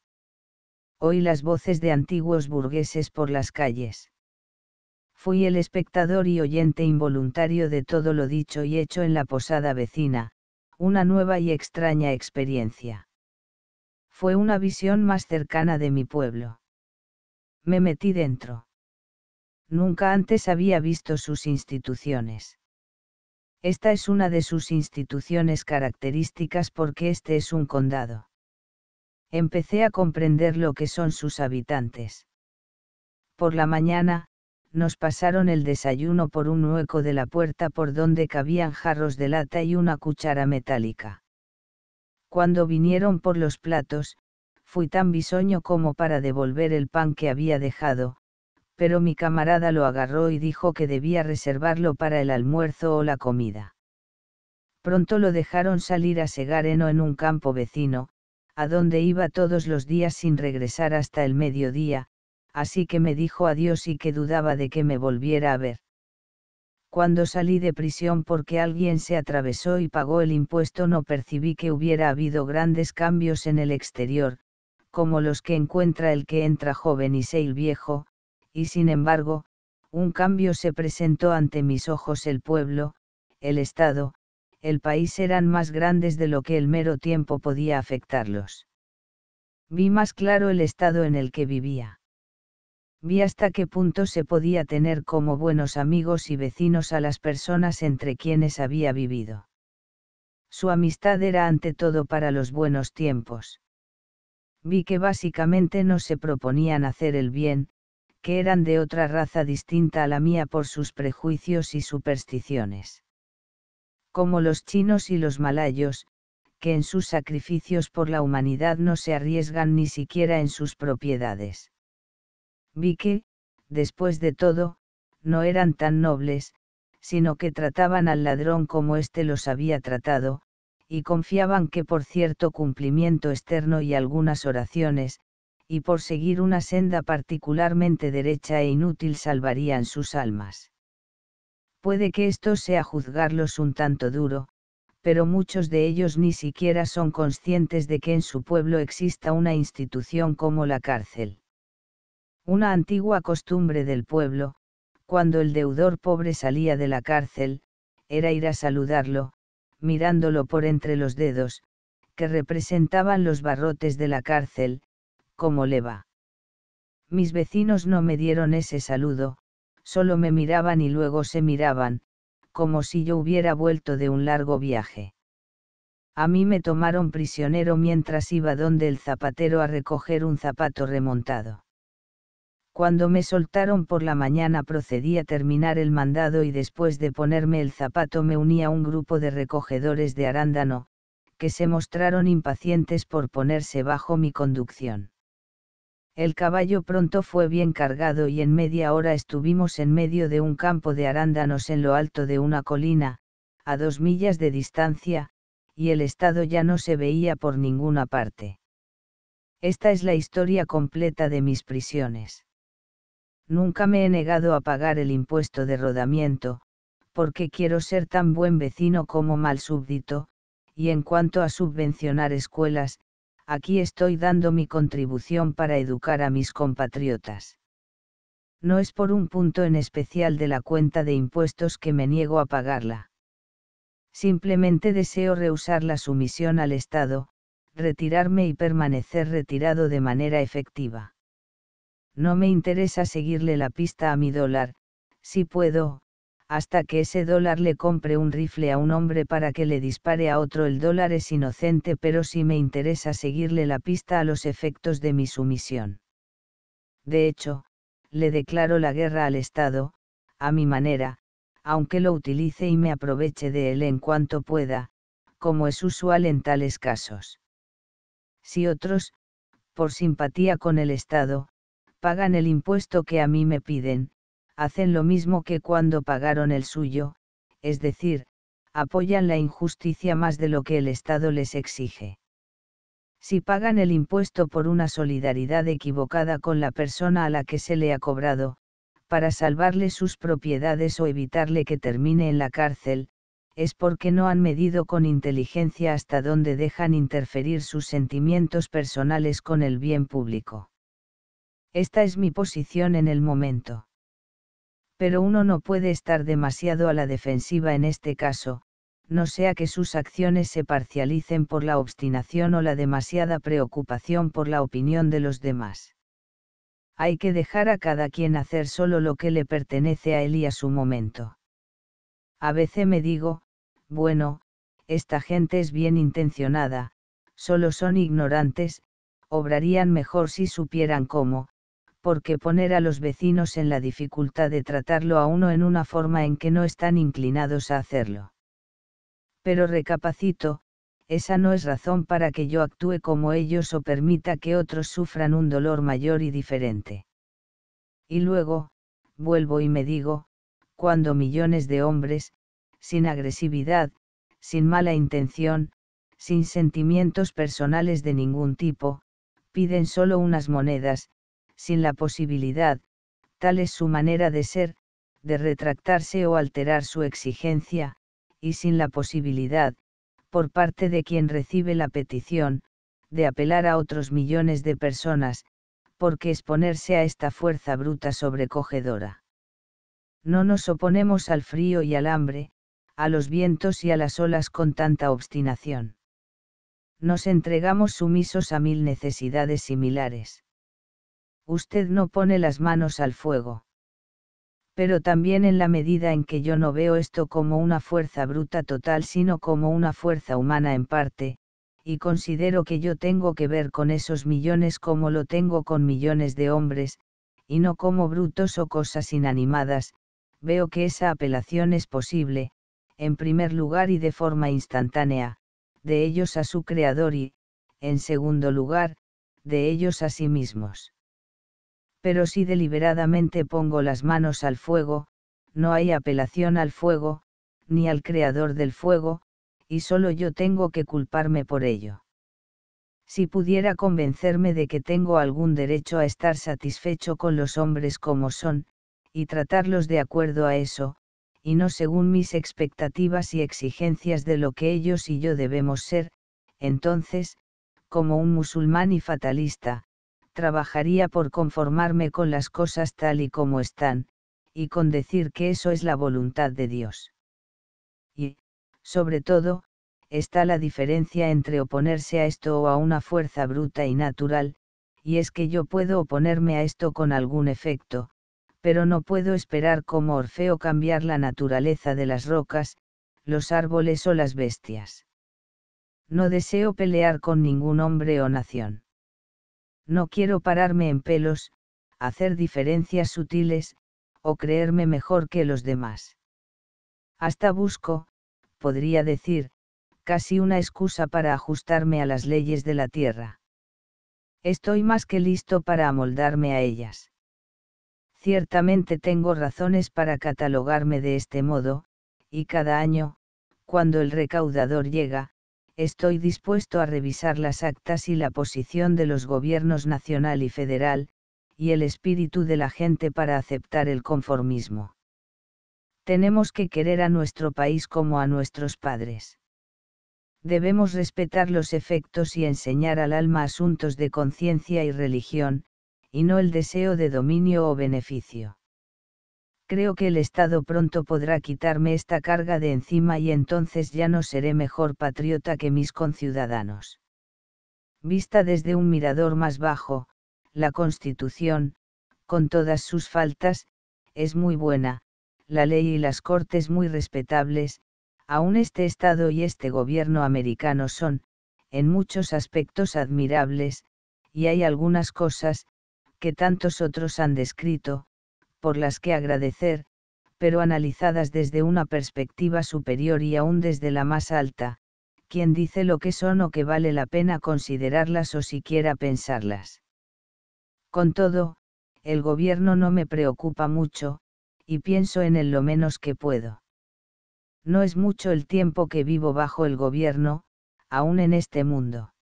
Oí las voces de antiguos burgueses por las calles. Fui el espectador y oyente involuntario de todo lo dicho y hecho en la posada vecina, una nueva y extraña experiencia. Fue una visión más cercana de mi pueblo me metí dentro. Nunca antes había visto sus instituciones. Esta es una de sus instituciones características porque este es un condado. Empecé a comprender lo que son sus habitantes. Por la mañana, nos pasaron el desayuno por un hueco de la puerta por donde cabían jarros de lata y una cuchara metálica. Cuando vinieron por los platos, fui tan bisoño como para devolver el pan que había dejado, pero mi camarada lo agarró y dijo que debía reservarlo para el almuerzo o la comida. Pronto lo dejaron salir a segar en un campo vecino, a donde iba todos los días sin regresar hasta el mediodía, así que me dijo adiós y que dudaba de que me volviera a ver. Cuando salí de prisión porque alguien se atravesó y pagó el impuesto no percibí que hubiera habido grandes cambios en el exterior, como los que encuentra el que entra joven y se viejo, y sin embargo, un cambio se presentó ante mis ojos el pueblo, el Estado, el país eran más grandes de lo que el mero tiempo podía afectarlos. Vi más claro el estado en el que vivía. Vi hasta qué punto se podía tener como buenos amigos y vecinos a las personas entre quienes había vivido. Su amistad era ante todo para los buenos tiempos vi que básicamente no se proponían hacer el bien, que eran de otra raza distinta a la mía por sus prejuicios y supersticiones. Como los chinos y los malayos, que en sus sacrificios por la humanidad no se arriesgan ni siquiera en sus propiedades. Vi que, después de todo, no eran tan nobles, sino que trataban al ladrón como éste los había tratado, y confiaban que por cierto cumplimiento externo y algunas oraciones, y por seguir una senda particularmente derecha e inútil salvarían sus almas. Puede que esto sea juzgarlos un tanto duro, pero muchos de ellos ni siquiera son conscientes de que en su pueblo exista una institución como la cárcel. Una antigua costumbre del pueblo, cuando el deudor pobre salía de la cárcel, era ir a saludarlo, mirándolo por entre los dedos, que representaban los barrotes de la cárcel, como leva. Mis vecinos no me dieron ese saludo, solo me miraban y luego se miraban, como si yo hubiera vuelto de un largo viaje. A mí me tomaron prisionero mientras iba donde el zapatero a recoger un zapato remontado. Cuando me soltaron por la mañana procedí a terminar el mandado y después de ponerme el zapato me uní a un grupo de recogedores de arándano, que se mostraron impacientes por ponerse bajo mi conducción. El caballo pronto fue bien cargado y en media hora estuvimos en medio de un campo de arándanos en lo alto de una colina, a dos millas de distancia, y el estado ya no se veía por ninguna parte. Esta es la historia completa de mis prisiones. Nunca me he negado a pagar el impuesto de rodamiento, porque quiero ser tan buen vecino como mal súbdito, y en cuanto a subvencionar escuelas, aquí estoy dando mi contribución para educar a mis compatriotas. No es por un punto en especial de la cuenta de impuestos que me niego a pagarla. Simplemente deseo rehusar la sumisión al Estado, retirarme y permanecer retirado de manera efectiva no me interesa seguirle la pista a mi dólar, si puedo, hasta que ese dólar le compre un rifle a un hombre para que le dispare a otro. El dólar es inocente, pero sí me interesa seguirle la pista a los efectos de mi sumisión. De hecho, le declaro la guerra al Estado, a mi manera, aunque lo utilice y me aproveche de él en cuanto pueda, como es usual en tales casos. Si otros, por simpatía con el Estado, pagan el impuesto que a mí me piden, hacen lo mismo que cuando pagaron el suyo, es decir, apoyan la injusticia más de lo que el Estado les exige. Si pagan el impuesto por una solidaridad equivocada con la persona a la que se le ha cobrado, para salvarle sus propiedades o evitarle que termine en la cárcel, es porque no han medido con inteligencia hasta dónde dejan interferir sus sentimientos personales con el bien público. Esta es mi posición en el momento. Pero uno no puede estar demasiado a la defensiva en este caso, no sea que sus acciones se parcialicen por la obstinación o la demasiada preocupación por la opinión de los demás. Hay que dejar a cada quien hacer solo lo que le pertenece a él y a su momento. A veces me digo, bueno, esta gente es bien intencionada, solo son ignorantes, obrarían mejor si supieran cómo, porque poner a los vecinos en la dificultad de tratarlo a uno en una forma en que no están inclinados a hacerlo. Pero recapacito, esa no es razón para que yo actúe como ellos o permita que otros sufran un dolor mayor y diferente. Y luego, vuelvo y me digo, cuando millones de hombres, sin agresividad, sin mala intención, sin sentimientos personales de ningún tipo, piden solo unas monedas, sin la posibilidad, tal es su manera de ser, de retractarse o alterar su exigencia, y sin la posibilidad, por parte de quien recibe la petición, de apelar a otros millones de personas, porque exponerse a esta fuerza bruta sobrecogedora. No nos oponemos al frío y al hambre, a los vientos y a las olas con tanta obstinación. Nos entregamos sumisos a mil necesidades similares. Usted no pone las manos al fuego. Pero también en la medida en que yo no veo esto como una fuerza bruta total sino como una fuerza humana en parte, y considero que yo tengo que ver con esos millones como lo tengo con millones de hombres, y no como brutos o cosas inanimadas, veo que esa apelación es posible, en primer lugar y de forma instantánea, de ellos a su Creador y, en segundo lugar, de ellos a sí mismos pero si deliberadamente pongo las manos al fuego, no hay apelación al fuego, ni al creador del fuego, y solo yo tengo que culparme por ello. Si pudiera convencerme de que tengo algún derecho a estar satisfecho con los hombres como son, y tratarlos de acuerdo a eso, y no según mis expectativas y exigencias de lo que ellos y yo debemos ser, entonces, como un musulmán y fatalista, trabajaría por conformarme con las cosas tal y como están, y con decir que eso es la voluntad de Dios. Y, sobre todo, está la diferencia entre oponerse a esto o a una fuerza bruta y natural, y es que yo puedo oponerme a esto con algún efecto, pero no puedo esperar como Orfeo cambiar la naturaleza de las rocas, los árboles o las bestias. No deseo pelear con ningún hombre o nación. No quiero pararme en pelos, hacer diferencias sutiles, o creerme mejor que los demás. Hasta busco, podría decir, casi una excusa para ajustarme a las leyes de la tierra. Estoy más que listo para amoldarme a ellas. Ciertamente tengo razones para catalogarme de este modo, y cada año, cuando el recaudador llega, estoy dispuesto a revisar las actas y la posición de los gobiernos nacional y federal, y el espíritu de la gente para aceptar el conformismo. Tenemos que querer a nuestro país como a nuestros padres. Debemos respetar los efectos y enseñar al alma asuntos de conciencia y religión, y no el deseo de dominio o beneficio. Creo que el Estado pronto podrá quitarme esta carga de encima y entonces ya no seré mejor patriota que mis conciudadanos. Vista desde un mirador más bajo, la Constitución, con todas sus faltas, es muy buena, la ley y las cortes muy respetables, aún este Estado y este gobierno americano son, en muchos aspectos admirables, y hay algunas cosas, que tantos otros han descrito, por las que agradecer, pero analizadas desde una perspectiva superior y aún desde la más alta, quien dice lo que son o que vale la pena considerarlas o siquiera pensarlas. Con todo, el gobierno no me preocupa mucho, y pienso en él lo menos que puedo. No es mucho el tiempo que vivo bajo el gobierno, aún en este mundo.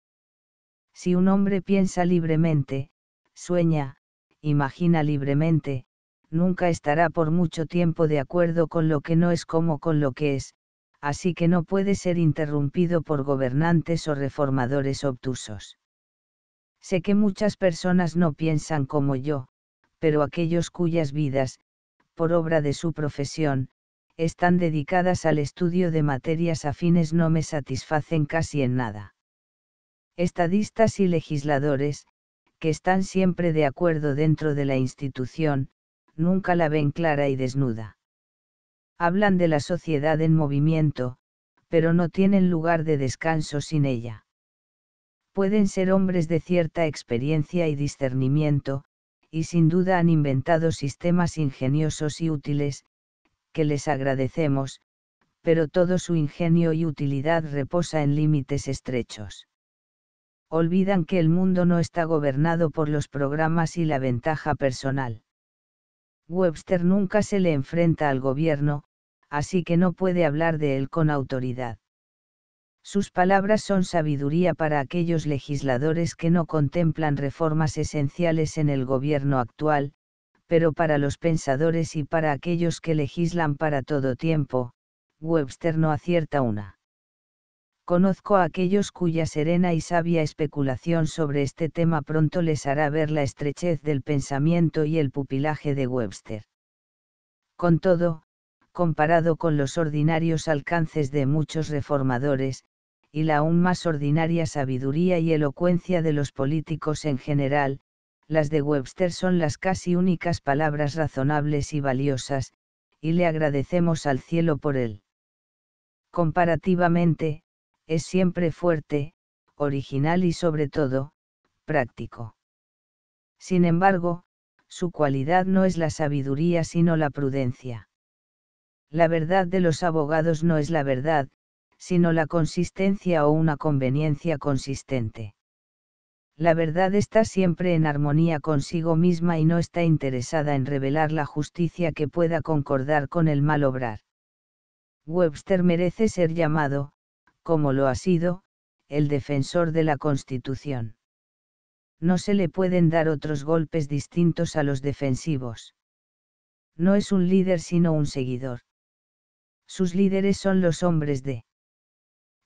Si un hombre piensa libremente, sueña, imagina libremente, nunca estará por mucho tiempo de acuerdo con lo que no es como con lo que es, así que no puede ser interrumpido por gobernantes o reformadores obtusos. Sé que muchas personas no piensan como yo, pero aquellos cuyas vidas, por obra de su profesión, están dedicadas al estudio de materias afines no me satisfacen casi en nada. Estadistas y legisladores, que están siempre de acuerdo dentro de la institución, nunca la ven clara y desnuda. Hablan de la sociedad en movimiento, pero no tienen lugar de descanso sin ella. Pueden ser hombres de cierta experiencia y discernimiento, y sin duda han inventado sistemas ingeniosos y útiles, que les agradecemos, pero todo su ingenio y utilidad reposa en límites estrechos. Olvidan que el mundo no está gobernado por los programas y la ventaja personal Webster nunca se le enfrenta al gobierno, así que no puede hablar de él con autoridad. Sus palabras son sabiduría para aquellos legisladores que no contemplan reformas esenciales en el gobierno actual, pero para los pensadores y para aquellos que legislan para todo tiempo, Webster no acierta una. Conozco a aquellos cuya serena y sabia especulación sobre este tema pronto les hará ver la estrechez del pensamiento y el pupilaje de Webster. Con todo, comparado con los ordinarios alcances de muchos reformadores, y la aún más ordinaria sabiduría y elocuencia de los políticos en general, las de Webster son las casi únicas palabras razonables y valiosas, y le agradecemos al cielo por él. Comparativamente, es siempre fuerte, original y sobre todo, práctico. Sin embargo, su cualidad no es la sabiduría sino la prudencia. La verdad de los abogados no es la verdad, sino la consistencia o una conveniencia consistente. La verdad está siempre en armonía consigo misma y no está interesada en revelar la justicia que pueda concordar con el mal obrar. Webster merece ser llamado, como lo ha sido, el defensor de la Constitución. No se le pueden dar otros golpes distintos a los defensivos. No es un líder sino un seguidor. Sus líderes son los hombres de...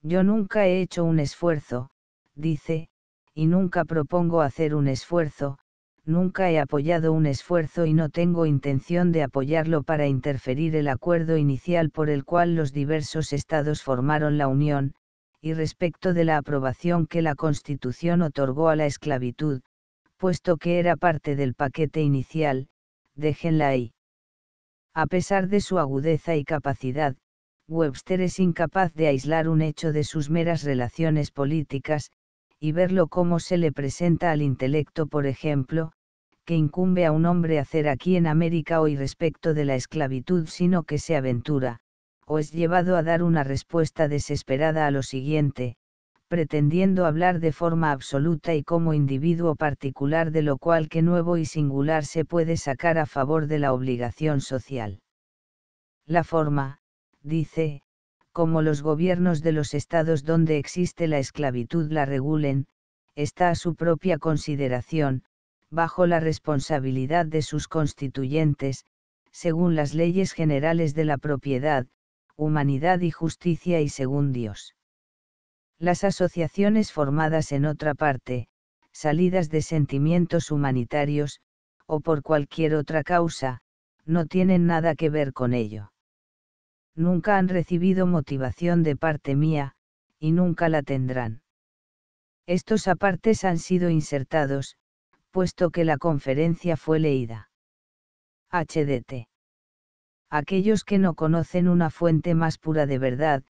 Yo nunca he hecho un esfuerzo, dice, y nunca propongo hacer un esfuerzo, nunca he apoyado un esfuerzo y no tengo intención de apoyarlo para interferir el acuerdo inicial por el cual los diversos estados formaron la Unión, y respecto de la aprobación que la Constitución otorgó a la esclavitud, puesto que era parte del paquete inicial, déjenla ahí. A pesar de su agudeza y capacidad, Webster es incapaz de aislar un hecho de sus meras relaciones políticas, y verlo cómo se le presenta al intelecto, por ejemplo, que incumbe a un hombre hacer aquí en América hoy respecto de la esclavitud, sino que se aventura, o es llevado a dar una respuesta desesperada a lo siguiente, pretendiendo hablar de forma absoluta y como individuo particular de lo cual que nuevo y singular se puede sacar a favor de la obligación social. La forma, dice, como los gobiernos de los estados donde existe la esclavitud la regulen, está a su propia consideración, bajo la responsabilidad de sus constituyentes, según las leyes generales de la propiedad, humanidad y justicia y según Dios. Las asociaciones formadas en otra parte, salidas de sentimientos humanitarios, o por cualquier otra causa, no tienen nada que ver con ello nunca han recibido motivación de parte mía, y nunca la tendrán. Estos apartes han sido insertados, puesto que la conferencia fue leída. HDT. Aquellos que no conocen una fuente más pura de verdad,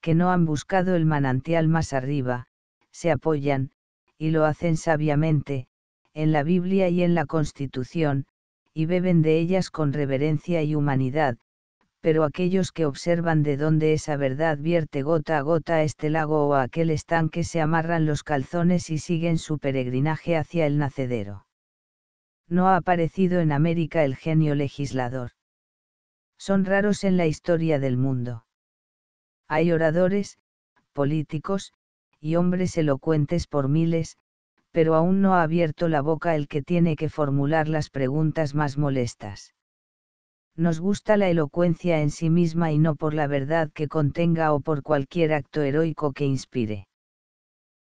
que no han buscado el manantial más arriba, se apoyan, y lo hacen sabiamente, en la Biblia y en la Constitución, y beben de ellas con reverencia y humanidad, pero aquellos que observan de dónde esa verdad vierte gota a gota a este lago o a aquel estanque se amarran los calzones y siguen su peregrinaje hacia el nacedero. No ha aparecido en América el genio legislador. Son raros en la historia del mundo. Hay oradores, políticos, y hombres elocuentes por miles, pero aún no ha abierto la boca el que tiene que formular las preguntas más molestas nos gusta la elocuencia en sí misma y no por la verdad que contenga o por cualquier acto heroico que inspire.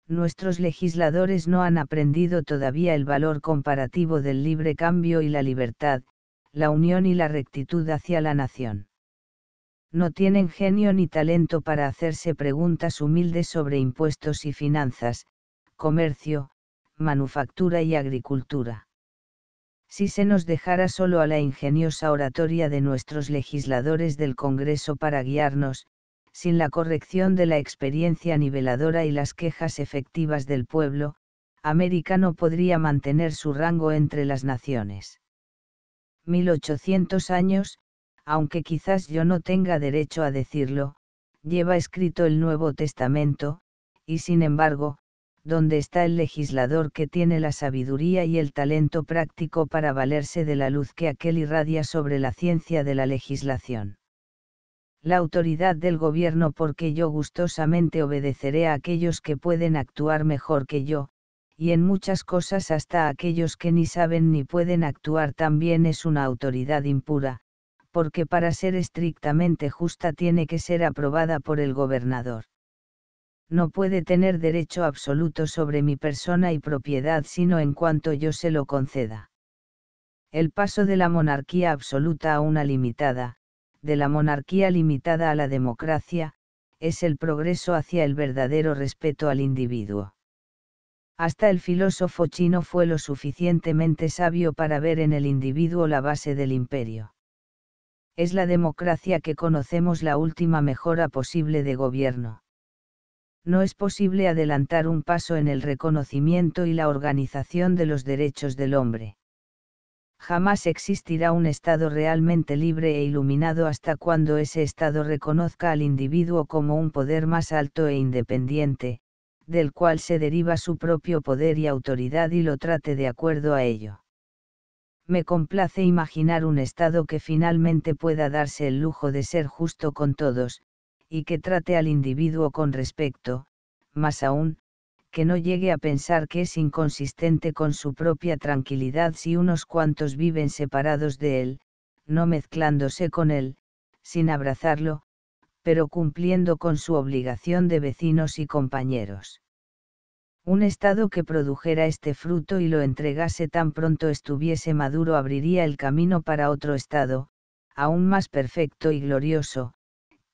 Nuestros legisladores no han aprendido todavía el valor comparativo del libre cambio y la libertad, la unión y la rectitud hacia la nación. No tienen genio ni talento para hacerse preguntas humildes sobre impuestos y finanzas, comercio, manufactura y agricultura si se nos dejara solo a la ingeniosa oratoria de nuestros legisladores del Congreso para guiarnos, sin la corrección de la experiencia niveladora y las quejas efectivas del pueblo, América no podría mantener su rango entre las naciones. 1800 años, aunque quizás yo no tenga derecho a decirlo, lleva escrito el Nuevo Testamento, y sin embargo, donde está el legislador que tiene la sabiduría y el talento práctico para valerse de la luz que aquel irradia sobre la ciencia de la legislación. La autoridad del gobierno porque yo gustosamente obedeceré a aquellos que pueden actuar mejor que yo, y en muchas cosas hasta a aquellos que ni saben ni pueden actuar también es una autoridad impura, porque para ser estrictamente justa tiene que ser aprobada por el gobernador no puede tener derecho absoluto sobre mi persona y propiedad sino en cuanto yo se lo conceda. El paso de la monarquía absoluta a una limitada, de la monarquía limitada a la democracia, es el progreso hacia el verdadero respeto al individuo. Hasta el filósofo chino fue lo suficientemente sabio para ver en el individuo la base del imperio. Es la democracia que conocemos la última mejora posible de gobierno no es posible adelantar un paso en el reconocimiento y la organización de los derechos del hombre. Jamás existirá un Estado realmente libre e iluminado hasta cuando ese Estado reconozca al individuo como un poder más alto e independiente, del cual se deriva su propio poder y autoridad y lo trate de acuerdo a ello. Me complace imaginar un Estado que finalmente pueda darse el lujo de ser justo con todos, y que trate al individuo con respecto, más aún, que no llegue a pensar que es inconsistente con su propia tranquilidad si unos cuantos viven separados de él, no mezclándose con él, sin abrazarlo, pero cumpliendo con su obligación de vecinos y compañeros. Un Estado que produjera este fruto y lo entregase tan pronto estuviese maduro abriría el camino para otro Estado, aún más perfecto y glorioso,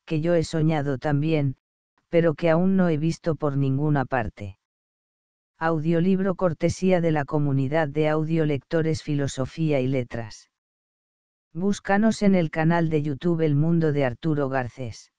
que yo he soñado también, pero que aún no he visto por ninguna parte. Audiolibro cortesía de la comunidad de audiolectores Filosofía y Letras. Búscanos en el canal de YouTube El Mundo de Arturo Garcés.